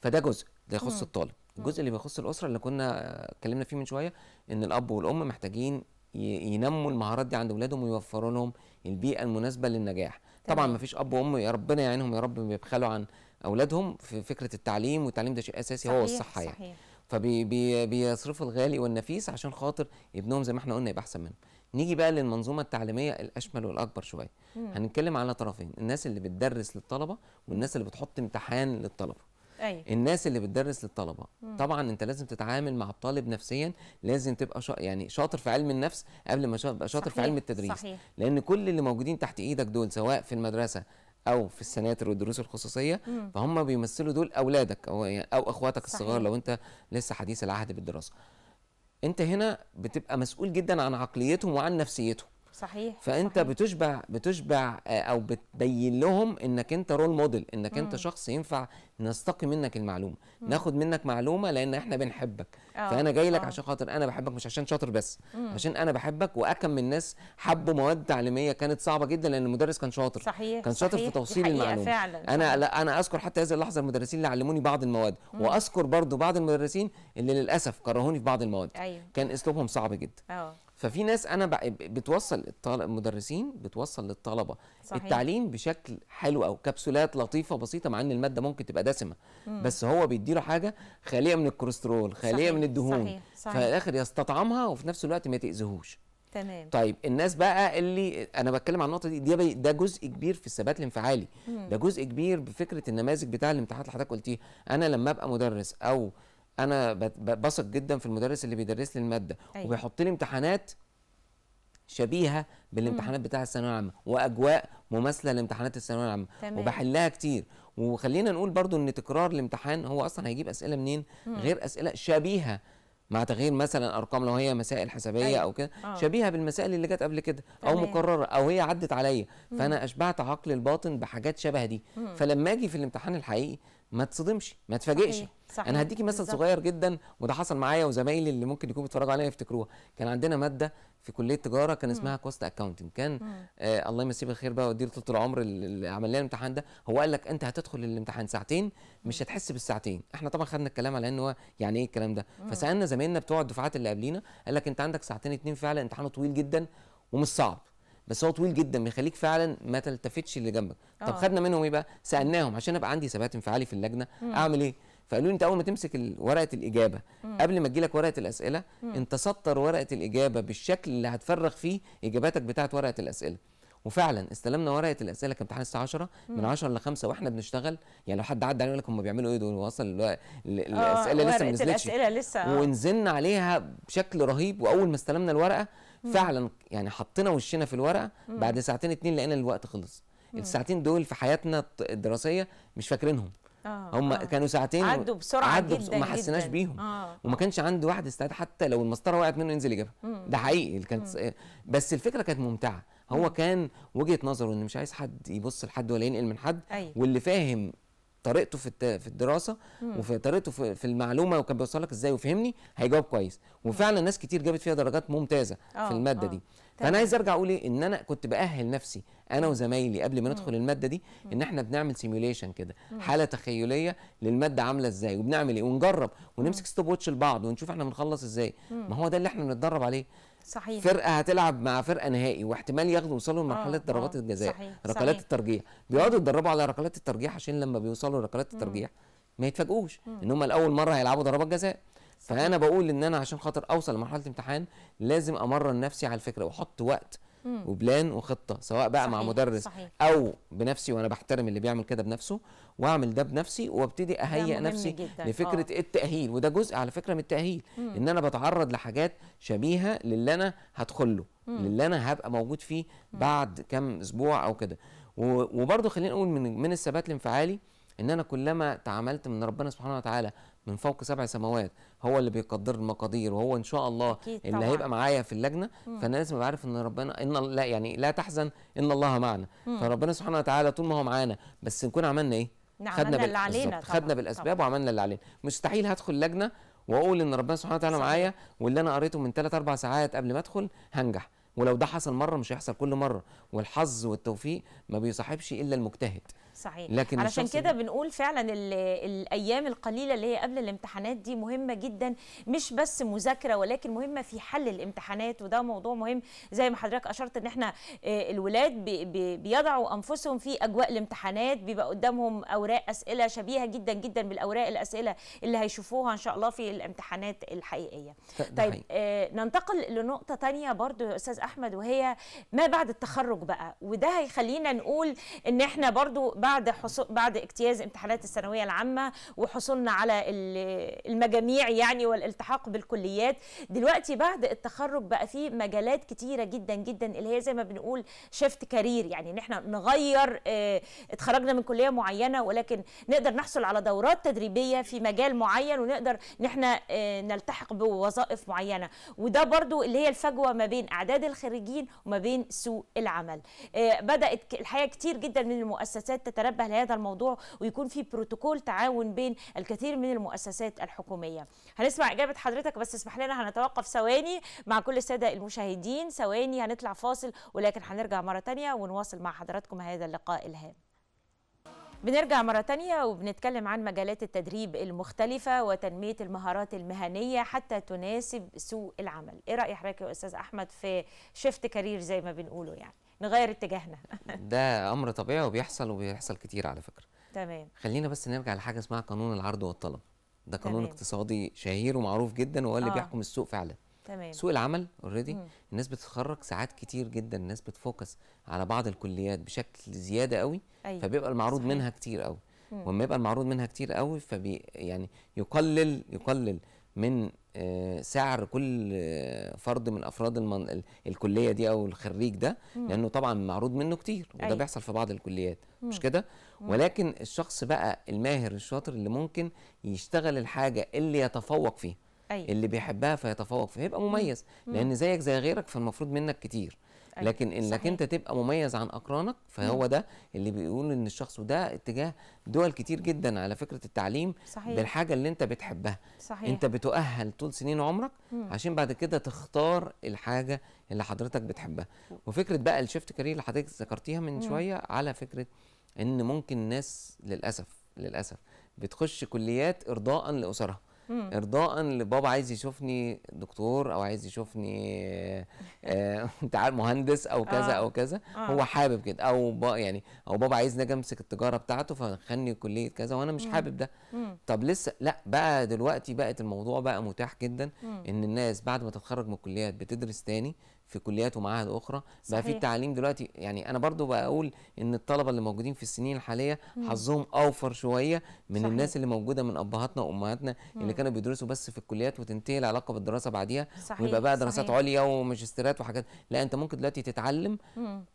Speaker 2: فده جزء ده يخص الطالب الجزء اللي بيخص الاسره اللي كنا اتكلمنا فيه من شويه ان الاب والام محتاجين ينموا المهارات دي عند اولادهم ويوفروا لهم البيئه المناسبه للنجاح طبعا ما فيش اب وام يا ربنا يعينهم يا رب بيبخلوا عن اولادهم في فكره التعليم والتعليم ده شيء اساسي صحيح هو الصحه يعني. صحيح. يعني فبيصرفوا فبي الغالي والنفيس عشان خاطر ابنهم زي ما احنا قلنا يبقى احسن منهم نيجي بقى للمنظومه التعليميه الاشمل والاكبر شويه هنتكلم على طرفين الناس اللي بتدرس للطلبه والناس اللي بتحط امتحان للطلبه أي. أيوة. الناس اللي بتدرس للطلبه مم. طبعا انت لازم تتعامل مع الطالب نفسيا لازم تبقى شا... يعني شاطر في علم النفس قبل ما تبقى شاطر صحيح. في علم التدريس صحيح. لان كل اللي موجودين تحت ايدك دول سواء في المدرسه او في السناتر والدروس الخصوصيه مم. فهم بيمثلوا دول اولادك او يعني او اخواتك صحيح. الصغار لو انت لسه حديث العهد بالدراسه انت هنا بتبقى مسؤول جدا عن عقليتهم وعن نفسيتهم
Speaker 1: صحيح فانت صحيح.
Speaker 2: بتشبع بتشبع آه، او بتبين لهم انك انت رول موديل انك مم. انت شخص ينفع نستقي منك المعلومه مم. ناخد منك معلومه لان احنا بنحبك أوه. فانا جاي لك آه. عشان خاطر انا بحبك مش عشان شاطر بس مم. عشان انا بحبك واكم من الناس حبوا مواد تعليميه كانت صعبه جدا لان المدرس كان شاطر صحيح. كان شاطر صحيح. في توصيل المعلومه فعلا. انا لا انا اذكر حتى هذه اللحظه المدرسين اللي علموني بعض المواد مم. واذكر برضو بعض المدرسين اللي للاسف كرهوني في بعض المواد أيوه. كان اسلوبهم صعب جدا أوه. ففي ناس انا بتوصل الطالب المدرسين بتوصل للطلبه صحيح. التعليم بشكل حلو او كبسولات لطيفه بسيطه مع ان الماده ممكن تبقى دسمه مم. بس هو بيديله حاجه خاليه من الكوليسترول خاليه صحيح. من الدهون صحيح. صحيح. فالاخر يستطعمها وفي نفس الوقت ما تاذيهوش تمام طيب الناس بقى اللي انا بتكلم عن النقطه دي ده جزء كبير في الثبات الانفعالي ده جزء كبير بفكره النماذج بتاع الامتحانات اللي حضرتك قلتيه انا لما ابقى مدرس او انا بثق جدا في المدرس اللي بيدرس لي الماده أيوة. وبيحط لي امتحانات شبيهه بالامتحانات بتاع الثانويه العامه واجواء مماثله لامتحانات الثانويه العامه وبحلها كتير وخلينا نقول برضو ان تكرار الامتحان هو اصلا هيجيب اسئله منين مم. غير اسئله شبيهه مع تغيير مثلا ارقام لو هي مسائل حسابيه أيوة. او كده آه. شبيهه بالمسائل اللي جت قبل كده او مكرره او هي عدت عليا فانا اشبعت عقل الباطن بحاجات شبه دي مم. فلما اجي في الامتحان الحقيقي ما تصدمش ما تفاجئش صحيح. انا هديكي مثل بالزبط. صغير جدا وده حصل معايا وزمايلي اللي ممكن يكونوا بيتفرجوا عليا يفتكروها كان عندنا ماده في كليه تجاره كان اسمها كوست اكاونتنج كان آه الله يمسيه بالخير بقى ودي طول العمر اللي عمل لنا الامتحان ده هو قال لك انت هتدخل الامتحان ساعتين مش هتحس بالساعتين احنا طبعا خدنا الكلام على ان هو يعني ايه الكلام ده فسالنا زمايلنا بتوع الدفعات اللي قبلينا قال لك انت عندك ساعتين اتنين فعلا امتحانه طويل جدا ومش صعب بس هو طويل جدا بيخليك فعلا ما تلتفتش اللي جنبك أوه. طب آه. خدنا منهم ايه بقى سالناهم عشان ابقى عندي ثبات انفعالي في اللجنه مم. اعمل ايه فقالوا لي انت اول ما تمسك ورقه الاجابه مم. قبل ما تجيلك ورقه الاسئله مم. انت سطر ورقه الاجابه بالشكل اللي هتفرغ فيه اجاباتك بتاعه ورقه الاسئله وفعلا استلمنا ورقه الاسئله كان امتحان الساعه 10 من 10 ل 5 واحنا بنشتغل يعني لو حد عدى علينا يقول لك هم بيعملوا ايه دول وصل آه، الاسئله لسه ما نزلتش آه. ونزلنا عليها بشكل رهيب واول ما استلمنا الورقه فعلا يعني حطينا وشنا في الورقه بعد ساعتين اتنين لقينا الوقت خلص الساعتين دول في حياتنا الدراسيه مش فاكرينهم آه هم آه. كانوا ساعتين عدوا بسرعه عدوا جدا وما حسيناش بيهم آه. وما كانش عنده واحد استعداد حتى لو المسطره وقعت منه ينزل يجيبها ده حقيقي كانت بس الفكره كانت ممتعه هو كان وجهه نظره ان مش عايز حد يبص لحد ولا ينقل من حد أيوة. واللي فاهم طريقته في في الدراسه وفي طريقته في, المعلومه وكان بيوصلها لك ازاي وفهمني هيجاوب كويس وفعلا ناس كتير جابت فيها درجات ممتازه آه في الماده آه. دي فانا عايز ارجع اقول ايه ان انا كنت باهل نفسي انا وزمايلي قبل ما ندخل الماده دي ان احنا بنعمل سيميوليشن كده حاله تخيليه للماده عامله ازاي وبنعمل ايه ونجرب ونمسك ستوب واتش لبعض ونشوف احنا بنخلص ازاي ما هو ده اللي احنا بنتدرب عليه
Speaker 1: صحيح فرقه
Speaker 2: هتلعب مع فرقه نهائي واحتمال ياخدوا يوصلوا لمرحله آه ضربات آه، الجزاء صحيح ركلات الترجيح بيقعدوا يتدربوا على ركلات الترجيح عشان لما بيوصلوا لركلات الترجيح ما يتفاجئوش ان هم الاول مره هيلعبوا ضربات جزاء فانا بقول ان انا عشان خاطر اوصل لمرحله امتحان لازم امرن نفسي على الفكره واحط وقت وبلان وخطه سواء بقى صحيح. مع مدرس صحيح. او بنفسي وانا بحترم اللي بيعمل كده بنفسه واعمل ده بنفسي وابتدي اهيئ نفسي جداً. لفكره أوه. التاهيل وده جزء على فكره من التاهيل مم. ان انا بتعرض لحاجات شبيهه للي انا هدخله للي انا هبقى موجود فيه مم. بعد كام اسبوع او كده وبرده خلينا نقول من من الثبات الانفعالي ان انا كلما تعاملت من ربنا سبحانه وتعالى من فوق سبع سماوات هو اللي بيقدر المقادير وهو ان شاء الله اللي طبعا. هيبقى معايا في اللجنه مم. فانا لازم ابقى عارف ان ربنا ان لا يعني لا تحزن ان الله معنا مم. فربنا سبحانه وتعالى طول ما هو معانا بس نكون عملنا ايه؟ خدنا بال... اللي علينا خدنا بالاسباب طبعا. وعملنا اللي علينا مستحيل هدخل لجنه واقول ان ربنا سبحانه وتعالى معايا واللي انا قريته من ثلاث اربع ساعات قبل ما ادخل هنجح ولو ده حصل مره مش هيحصل كل مره والحظ والتوفيق ما بيصاحبش الا المجتهد
Speaker 1: صحيح لكن علشان كده بنقول فعلا الايام القليله اللي هي قبل الامتحانات دي مهمه جدا مش بس مذاكره ولكن مهمه في حل الامتحانات وده موضوع مهم زي ما حضرتك اشرت ان احنا آه، الولاد بيضعوا انفسهم في اجواء الامتحانات بيبقى قدامهم اوراق اسئله شبيهه جدا جدا بالاوراق الاسئله اللي هيشوفوها ان شاء الله في الامتحانات الحقيقيه طيب آه ننتقل لنقطه تانية برضو يا استاذ احمد وهي ما بعد التخرج بقى وده هيخلينا نقول ان احنا برضو بعد بعد حصول بعد اجتياز امتحانات الثانويه العامه وحصولنا على المجاميع يعني والالتحاق بالكليات دلوقتي بعد التخرج بقى في مجالات كتيره جدا جدا اللي هي زي ما بنقول شيفت كارير يعني ان احنا نغير اه اتخرجنا من كليه معينه ولكن نقدر نحصل على دورات تدريبيه في مجال معين ونقدر ان احنا اه نلتحق بوظائف معينه وده برضو اللي هي الفجوه ما بين اعداد الخريجين وما بين سوق العمل اه بدات الحقيقه كتير جدا من المؤسسات تتنقل تتنبه لهذا الموضوع ويكون في بروتوكول تعاون بين الكثير من المؤسسات الحكوميه هنسمع اجابه حضرتك بس اسمح لنا هنتوقف ثواني مع كل الساده المشاهدين ثواني هنطلع فاصل ولكن هنرجع مره ثانيه ونواصل مع حضراتكم هذا اللقاء الهام بنرجع مرة تانية وبنتكلم عن مجالات التدريب المختلفة وتنمية المهارات المهنية حتى تناسب سوق العمل إيه رأي حضرتك يا أستاذ أحمد في شيفت كارير زي ما بنقوله يعني نغير اتجاهنا
Speaker 2: ده امر طبيعي وبيحصل وبيحصل كتير على فكره تمام خلينا بس نرجع لحاجه اسمها قانون العرض والطلب ده قانون تمام. اقتصادي شهير ومعروف جدا وهو اللي آه. بيحكم السوق فعلا تمام سوق العمل اوريدي الناس بتتخرج ساعات كتير جدا الناس بتفوكس على بعض الكليات بشكل زياده قوي أيوة. فبيبقى المعروض صحيح. منها كتير قوي ولما يبقى المعروض منها كتير قوي فبي يعني يقلل يقلل من آه، سعر كل آه، فرد من افراد المن... الكليه دي او الخريج ده مم. لانه طبعا معروض منه كتير وده أي. أيوة. بيحصل في بعض الكليات مم. مش كده ولكن الشخص بقى الماهر الشاطر اللي ممكن يشتغل الحاجه اللي يتفوق فيها أي. أيوة. اللي بيحبها فيتفوق فيها يبقى مميز مم. لان زيك زي غيرك فالمفروض منك كتير أيوة، لكن انك انت تبقى مميز عن اقرانك فهو نعم. ده اللي بيقول ان الشخص وده اتجاه دول كتير جدا على فكره التعليم صحيح. بالحاجه اللي انت بتحبها صحيح. انت بتؤهل طول سنين عمرك مم. عشان بعد كده تختار الحاجه اللي حضرتك بتحبها وفكره بقى الشيفت كارير اللي حضرتك ذكرتيها من مم. شويه على فكره ان ممكن ناس للاسف للاسف بتخش كليات ارضاء لاسرها ارضاء لبابا عايز يشوفني دكتور او عايز يشوفني آه، آه، انت آه مهندس او كذا آه. او كذا هو حابب كده او با يعني او بابا عايزني اجي امسك التجاره بتاعته فخلني كليه كذا وانا مش حابب ده طب لسه لا بقى دلوقتي بقت الموضوع بقى متاح جدا ان الناس بعد ما تتخرج من الكليات بتدرس تاني في كليات ومعاهد اخرى صحيح. بقى في التعليم دلوقتي يعني انا برضو بقول ان الطلبه اللي موجودين في السنين الحاليه حظهم اوفر شويه من صحيح. الناس اللي موجوده من ابهاتنا وامهاتنا اللي كانوا بيدرسوا بس في الكليات وتنتهي العلاقه بالدراسه بعديها صحيح. ويبقى بقى دراسات صحيح. عليا وماجستيرات وحاجات لا انت ممكن دلوقتي تتعلم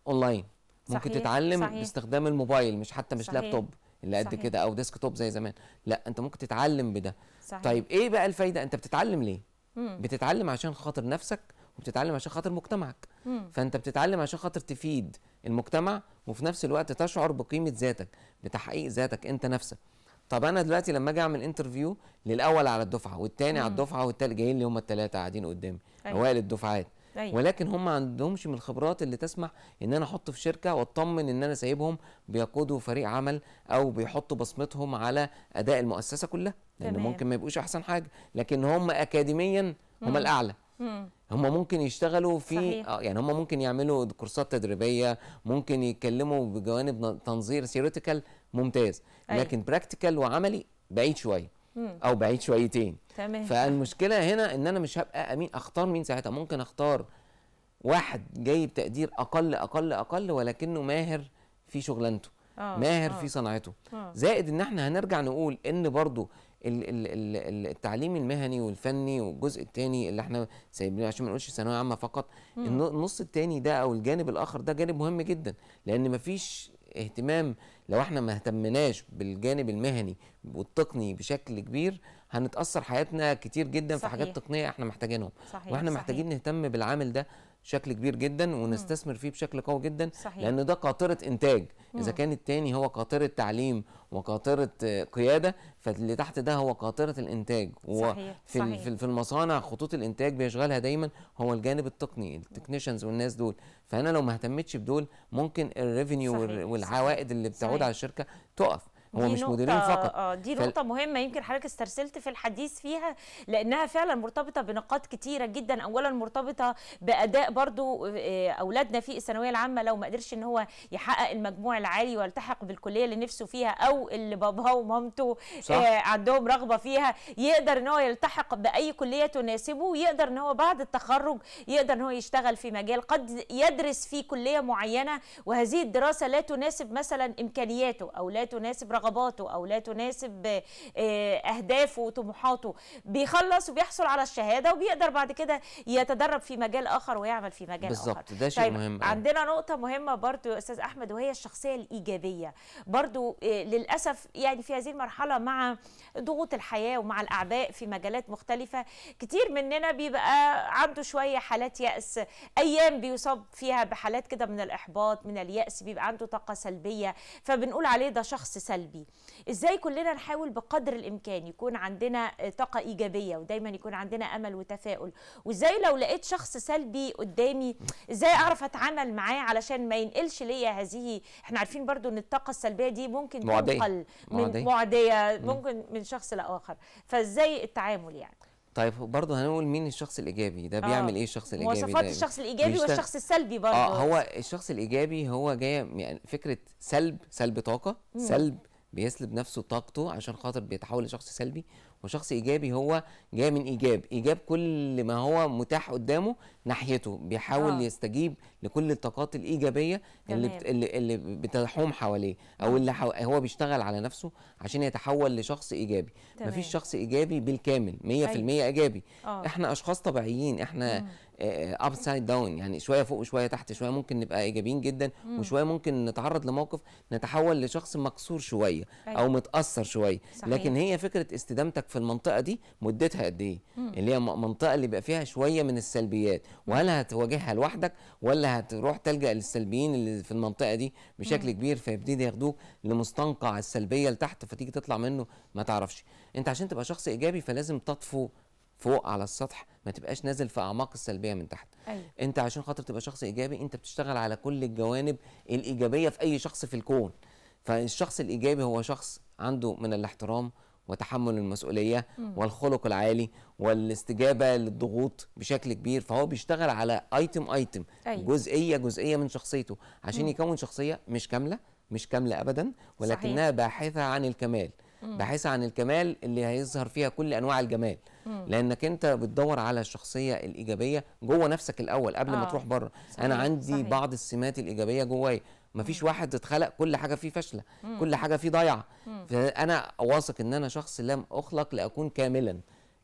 Speaker 2: اونلاين ممكن صحيح. تتعلم صحيح. باستخدام الموبايل مش حتى مش صحيح. لابتوب اللي قد كده او ديسك توب زي زمان لا انت ممكن تتعلم بده صحيح. طيب ايه بقى الفايده انت بتتعلم ليه مم. بتتعلم عشان خاطر نفسك وبتتعلم عشان خاطر مجتمعك مم. فانت بتتعلم عشان خاطر تفيد المجتمع وفي نفس الوقت تشعر بقيمه ذاتك بتحقيق ذاتك انت نفسك طب انا دلوقتي لما اجي اعمل انترفيو للاول على الدفعه والثاني على الدفعه والثالث جايين لي هم الثلاثه قاعدين قدامي أيوة. اوائل الدفعات أيوة. ولكن هم ما عندهمش من الخبرات اللي تسمح ان انا احط في شركه واطمن ان انا سايبهم بيقودوا فريق عمل او بيحطوا بصمتهم على اداء المؤسسه كلها لان تمام. ممكن ما يبقوش احسن حاجه لكن هم اكاديميا هم مم. الاعلى مم. هم ممكن يشتغلوا في صحيح. آه، يعني هم ممكن يعملوا كورسات تدريبيه ممكن يتكلموا بجوانب تنظير ثيوريتيكال ممتاز أيوة. لكن براكتيكال وعملي بعيد شويه او بعيد شويتين تمام فالمشكله هنا ان انا مش هبقى امين اختار مين ساعتها ممكن اختار واحد جايب تقدير اقل اقل اقل ولكنه ماهر في شغلانته
Speaker 1: آه، ماهر أوه. في صناعته
Speaker 2: أوه. زائد ان احنا هنرجع نقول ان برضه التعليم المهني والفني والجزء الثاني اللي احنا سايبينه عشان ما نقولش ثانويه عامه فقط
Speaker 1: النص
Speaker 2: الثاني ده او الجانب الاخر ده جانب مهم جدا لان ما فيش اهتمام لو احنا ما اهتمناش بالجانب المهني والتقني بشكل كبير هنتاثر حياتنا كتير جدا صحيح. في حاجات تقنيه احنا محتاجينهم واحنا صحيح. محتاجين نهتم بالعامل ده شكل كبير جدا ونستثمر فيه بشكل قوي جدا صحيح. لان ده قاطره انتاج مم. اذا كان التاني هو قاطره تعليم وقاطره آه، قياده فاللي تحت ده هو قاطره الانتاج وفي صحيح. في المصانع خطوط الانتاج بيشغلها دايما هو الجانب التقني التكنيشنز والناس دول فانا لو ما اهتمتش بدول ممكن الريفينيو والعوائد اللي بتعود صحيح. على الشركه تقف هو مش مديرين فقط اه دي نقطة نقطه
Speaker 1: مهمه يمكن حضرتك استرسلت في الحديث فيها لانها فعلا مرتبطه بنقاط كتيره جدا اولا مرتبطه باداء برضو آه، اولادنا في الثانويه العامه لو ما قدرش ان هو يحقق المجموع العالي ويلتحق بالكليه اللي نفسه فيها او اللي باباه ومامته صح. آه عندهم رغبه فيها يقدر ان هو يلتحق باي كليه تناسبه ويقدر ان هو بعد التخرج يقدر ان هو يشتغل في مجال قد يدرس في كليه معينه وهذه الدراسه لا تناسب مثلا امكانياته او لا تناسب رغباته او لا تناسب آه، اهدافه وطموحاته بيخلص وبيحصل على الشهاده وبيقدر بعد كده يتدرب في مجال اخر ويعمل في مجال بالزبط. اخر بالظبط ده شيء طيب مهم عندنا نقطه مهمه برضو يا استاذ احمد وهي الشخصيه الايجابيه برضو آه، للاسف يعني في هذه المرحله مع ضغوط الحياه ومع الاعباء في مجالات مختلفه كتير مننا بيبقى عنده شويه حالات يأس ايام بيصاب فيها بحالات كده من الاحباط من اليأس بيبقى عنده طاقه سلبيه فبنقول عليه ده شخص سلبي سلبي ازاي كلنا نحاول بقدر الامكان يكون عندنا آه، طاقه ايجابيه ودايما يكون عندنا امل وتفاؤل وازاي لو لقيت شخص سلبي قدامي ازاي اعرف اتعامل معاه علشان ما ينقلش ليا هذه احنا عارفين برضو ان الطاقه السلبيه دي ممكن معدية. تنقل من معدية. معديه ممكن من شخص لاخر فازاي التعامل يعني
Speaker 2: طيب برضه هنقول مين الشخص الايجابي ده آه. بيعمل آه. ايه الشخص الايجابي مواصفات الشخص الايجابي بيشتغ... والشخص السلبي برضه اه هو الشخص الايجابي هو جاي يعني فكره سلب سلب طاقه مم. سلب بيسلب نفسه طاقته عشان خاطر بيتحول لشخص سلبي وشخص ايجابي هو جاي من ايجاب ايجاب كل ما هو متاح قدامه ناحيته بيحاول أوه. يستجيب لكل الطاقات الايجابيه اللي بت... اللي بتحوم حواليه او اللي آه. حو... هو بيشتغل على نفسه عشان يتحول لشخص ايجابي تمام. مفيش شخص ايجابي بالكامل 100% طيب. ايجابي أوه. احنا اشخاص طبيعيين احنا اب سايد داون يعني شويه فوق وشويه تحت شويه ممكن نبقى ايجابيين جدا مم. وشويه ممكن نتعرض لموقف نتحول لشخص مكسور شويه أيوة. او متاثر شويه لكن هي فكره استدامتك في المنطقه دي مدتها قد ايه اللي هي المنطقة اللي بيبقى فيها شويه من السلبيات وهل هتواجهها لوحدك ولا هتروح تلجا للسلبيين اللي في المنطقه دي بشكل مم. كبير فيبتدي ياخدوك لمستنقع السلبيه لتحت فتيجي تطلع منه ما تعرفش انت عشان تبقى شخص ايجابي فلازم تطفو فوق على السطح ما تبقاش نازل في اعماق السلبيه من تحت أيوة. انت عشان خاطر تبقى شخص ايجابي انت بتشتغل على كل الجوانب الايجابيه في اي شخص في الكون فالشخص الايجابي هو شخص عنده من الاحترام وتحمل المسؤوليه والخلق العالي والاستجابه للضغوط بشكل كبير فهو بيشتغل على ايتم ايتم أيوة. جزئيه جزئيه من شخصيته عشان يكون شخصيه مش كامله مش كامله ابدا ولكنها صحيح. باحثه عن الكمال باحثه عن الكمال اللي هيظهر فيها كل انواع الجمال لانك انت بتدور على الشخصيه الايجابيه جوه نفسك الاول قبل آه. ما تروح بره انا عندي صحيح. بعض السمات الايجابيه جوايا مفيش واحد اتخلق كل حاجه فيه فاشله كل حاجه فيه ضايعه فانا واثق ان انا شخص لم اخلق لاكون كاملا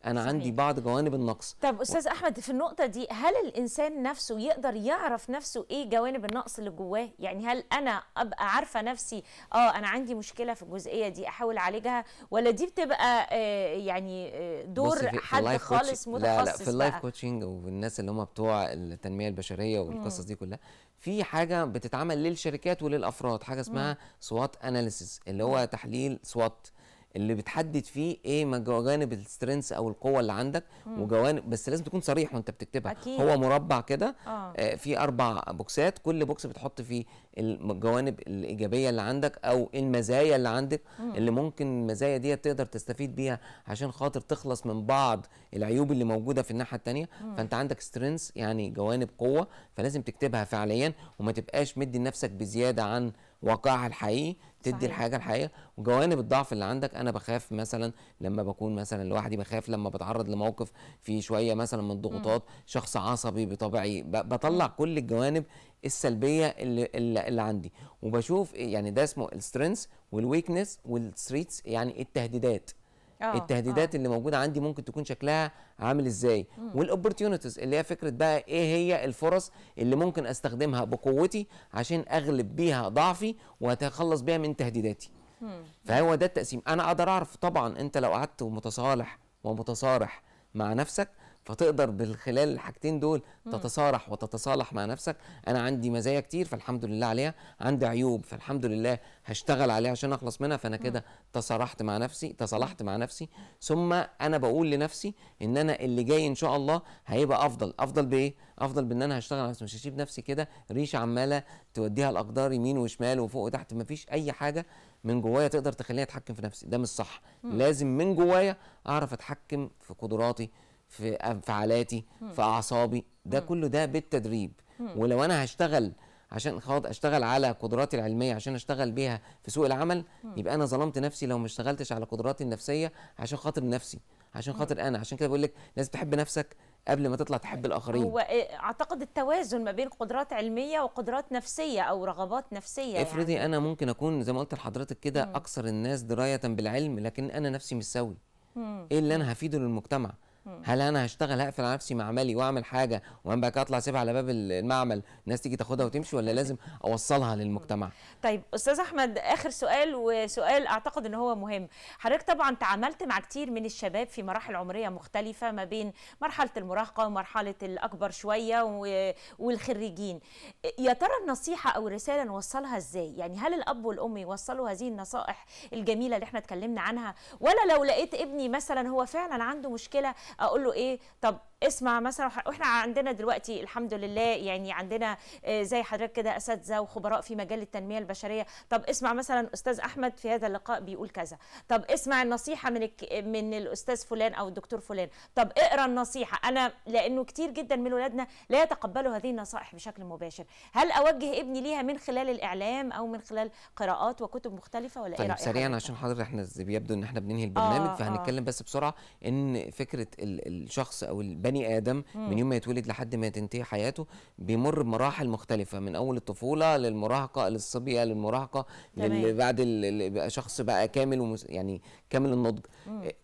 Speaker 2: انا صحيح. عندي بعض جوانب النقص
Speaker 1: طب استاذ و... احمد في النقطه دي هل الانسان نفسه يقدر يعرف نفسه ايه جوانب النقص اللي جواه يعني هل انا ابقى عارفه نفسي اه انا عندي مشكله في الجزئيه دي احاول اعالجها ولا دي بتبقى آه يعني آه، دور حد خالص متخصص لا لا في اللايف
Speaker 2: كوتشنج والناس اللي هم بتوع التنميه البشريه والقصص دي كلها في حاجه بتتعمل للشركات وللافراد حاجه اسمها سوات اناليسيس اللي هو تحليل سوات اللي بتحدد فيه ايه جوانب السترينث او القوه اللي عندك مم. وجوانب بس لازم تكون صريح وانت بتكتبها أكيد. هو مربع كده آه. آه في اربع بوكسات كل بوكس بتحط فيه الجوانب الايجابيه اللي عندك او المزايا اللي عندك مم. اللي ممكن المزايا دي تقدر تستفيد بيها عشان خاطر تخلص من بعض العيوب اللي موجوده في الناحيه الثانيه فانت عندك سترينث يعني جوانب قوه فلازم تكتبها فعليا وما تبقاش مدي لنفسك بزياده عن واقعها الحقيقي تدي الحاجه الحقيقه وجوانب الضعف اللي عندك انا بخاف مثلا لما بكون مثلا لوحدي بخاف لما بتعرض لموقف فيه شويه مثلا من الضغوطات شخص عصبي بطبعي بطلع كل الجوانب السلبيه اللي, اللي عندي وبشوف يعني ده اسمه السترينث والويكنس والستريتس يعني التهديدات آه. التهديدات أوه. اللي موجوده عندي ممكن تكون شكلها عامل ازاي والاوبورتيونيتيز اللي هي فكره بقى ايه هي الفرص اللي ممكن استخدمها بقوتي عشان اغلب بيها ضعفي واتخلص بيها من تهديداتي فهو ده التقسيم انا اقدر اعرف طبعا انت لو قعدت متصالح ومتصارح مع نفسك فتقدر بالخلال الحاجتين دول تتصارح وتتصالح مع نفسك انا عندي مزايا كتير فالحمد لله عليها عندي عيوب فالحمد لله هشتغل عليها عشان اخلص منها فانا كده تصارحت مع نفسي تصالحت مع نفسي ثم انا بقول لنفسي ان انا اللي جاي ان شاء الله هيبقى افضل افضل بايه افضل بان انا هشتغل على نفسي مش هسيب نفسي كده ريشه عماله توديها الاقدار يمين وشمال وفوق وتحت مفيش اي حاجه من جوايا تقدر تخليني اتحكم في نفسي ده مش صح لازم من جوايا اعرف اتحكم في قدراتي في انفعالاتي في اعصابي ده كله ده بالتدريب ولو انا هشتغل عشان اشتغل على قدراتي العلميه عشان اشتغل بيها في سوق العمل يبقى انا ظلمت نفسي لو ما اشتغلتش على قدراتي النفسيه عشان خاطر نفسي عشان خاطر انا عشان كده بقول لك لازم تحب نفسك قبل ما تطلع تحب الاخرين هو
Speaker 1: آه، اعتقد التوازن ما بين قدرات علميه وقدرات نفسيه او رغبات نفسيه يعني. افرضي يعني.
Speaker 2: انا ممكن اكون زي ما قلت لحضرتك كده اكثر الناس درايه بالعلم لكن انا نفسي مش سوي
Speaker 1: ايه اللي انا
Speaker 2: هفيده للمجتمع هل انا هشتغل هقفل على نفسي معملي واعمل حاجه وبعدين بقى اطلع اسيبها على باب المعمل الناس تيجي تاخدها وتمشي ولا لازم اوصلها للمجتمع
Speaker 1: طيب استاذ احمد اخر سؤال وسؤال اعتقد ان هو مهم حضرتك طبعا تعاملت مع كتير من الشباب في مراحل عمريه مختلفه ما بين مرحله المراهقه ومرحله الاكبر شويه والخريجين يا ترى النصيحه او الرساله نوصلها ازاي يعني هل الاب والام يوصلوا هذه النصائح الجميله اللي احنا اتكلمنا عنها ولا لو لقيت ابني مثلا هو فعلا عنده مشكله اقول له ايه طب اسمع مثلا واحنا عندنا دلوقتي الحمد لله يعني عندنا آه، زي حضرتك كده اساتذه وخبراء في مجال التنميه البشريه طب اسمع مثلا استاذ احمد في هذا اللقاء بيقول كذا طب اسمع النصيحه من من الاستاذ فلان او الدكتور فلان طب اقرا النصيحه انا لانه كتير جدا من ولادنا لا يتقبلوا هذه النصائح بشكل مباشر هل اوجه ابني ليها من خلال الاعلام او من خلال قراءات وكتب مختلفه ولا إيه طيب ايه سريعا
Speaker 2: عشان حضرتك احنا بيبدو ان احنا بننهي البرنامج آه, آه. فهنتكلم آه. بس بسرعه ان فكره الشخص او البني بني ادم مم. من يوم ما يتولد لحد ما تنتهي حياته بيمر بمراحل مختلفه من اول الطفوله للمراهقه للصبيه للمراهقه اللي بعد بقى شخص بقى كامل ومس... يعني كامل النضج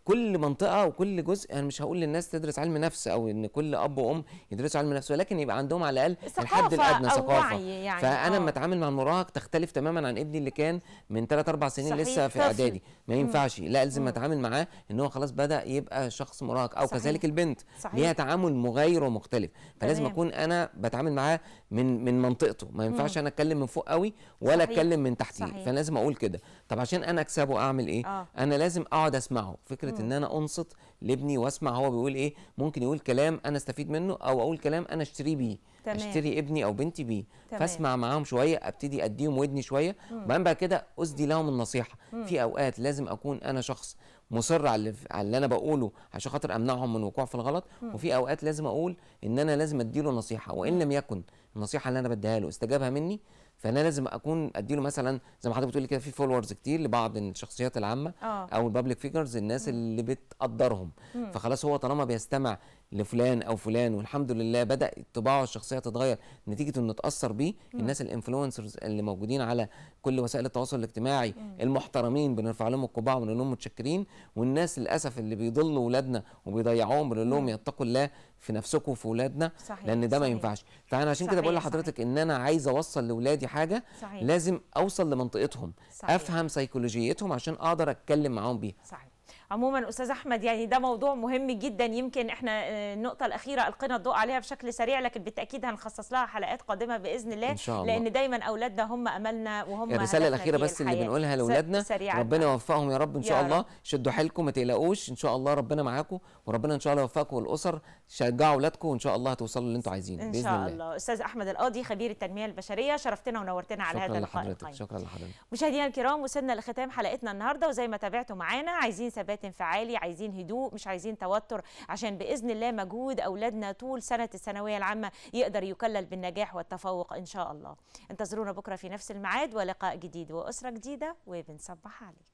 Speaker 2: كل منطقه وكل جزء انا يعني مش هقول للناس تدرس علم نفس او ان كل اب وام يدرسوا علم نفس ولكن يبقى عندهم على الاقل الحد الادنى ثقافه يعني فانا لما آه. اتعامل مع المراهق تختلف تماما عن ابني اللي كان من 3 4 سنين صحيح. لسه في اعدادي ما ينفعش لا لازم اتعامل معاه ان هو خلاص بدا يبقى شخص مراهق او صحيح. كذلك البنت ليها تعامل مغاير ومختلف فلازم اكون انا بتعامل معاه من من منطقته ما ينفعش انا اتكلم من فوق قوي ولا اتكلم من تحتيه فلازم اقول كده طب عشان انا اكسبه اعمل ايه آه. انا لازم اقعد اسمعه فكره مم. ان انا انصت لابني واسمع هو بيقول ايه ممكن يقول كلام انا استفيد منه او اقول كلام انا اشتريه بيه تمام. اشتري ابني او بنتي بيه تمام. فاسمع معاهم شويه ابتدي اديهم ودني شويه وبعدين بعد كده اسدي لهم النصيحه مم. في اوقات لازم اكون انا شخص مصر على اللي انا بقوله عشان خاطر امنعهم من الوقوع في الغلط مم. وفي اوقات لازم اقول ان انا لازم اديله نصيحه وان لم يكن النصيحه اللي انا بديها له استجابها مني فانا لازم اكون اديله مثلا زي ما حضرتك بتقولي كده في فولورز كتير لبعض الشخصيات العامه أوه. او الببليك فيجرز الناس اللي بتقدرهم فخلاص هو طالما بيستمع لفلان او فلان والحمد لله بدا طباعه الشخصيه تتغير نتيجه انه اتاثر بيه الناس الانفلونسرز اللي موجودين على كل وسائل التواصل الاجتماعي المحترمين بنرفع لهم القبعه ونقول لهم متشكرين والناس للاسف اللي بيضلوا اولادنا وبيضيعوهم بنقول لهم يتقوا الله في نفسكم وفي اولادنا لان ده ما ينفعش فانا عشان كده بقول لحضرتك ان انا عايز اوصل لاولادي حاجه صحيح. لازم اوصل لمنطقتهم صحيح. افهم سيكولوجيتهم عشان اقدر اتكلم معاهم بيها
Speaker 1: صحيح. عموما استاذ احمد يعني ده موضوع مهم جدا يمكن احنا آه، النقطه الاخيره القينا الضوء عليها بشكل سريع لكن بالتاكيد هنخصص لها حلقات قادمه باذن الله, إن شاء الله. لان دايما اولادنا هم املنا وهم يعني الرساله الاخيره بس اللي بنقولها لاولادنا ربنا
Speaker 2: يوفقهم يا رب ان شاء الله شدوا حيلكم ما تقلقوش ان شاء الله ربنا معاكم وربنا ان شاء الله يوفقكم والاسر شجعوا اولادكم وان شاء الله هتوصلوا اللي انتم عايزينه باذن الله ان شاء الله
Speaker 1: استاذ احمد القاضي خبير التنميه البشريه شرفتنا ونورتنا على هذا اللقاء لحضرتك طيب. شكرا لحضرتك مشاهدينا الكرام وصلنا لختام حلقتنا النهارده وزي ما تابعتوا معانا عايزين ثبات انفعالي عايزين هدوء مش عايزين توتر عشان باذن الله مجهود اولادنا طول سنه الثانويه العامه يقدر يكلل بالنجاح والتفوق ان شاء الله انتظرونا بكره في نفس الميعاد ولقاء جديد واسره جديده وبنصبح عليكم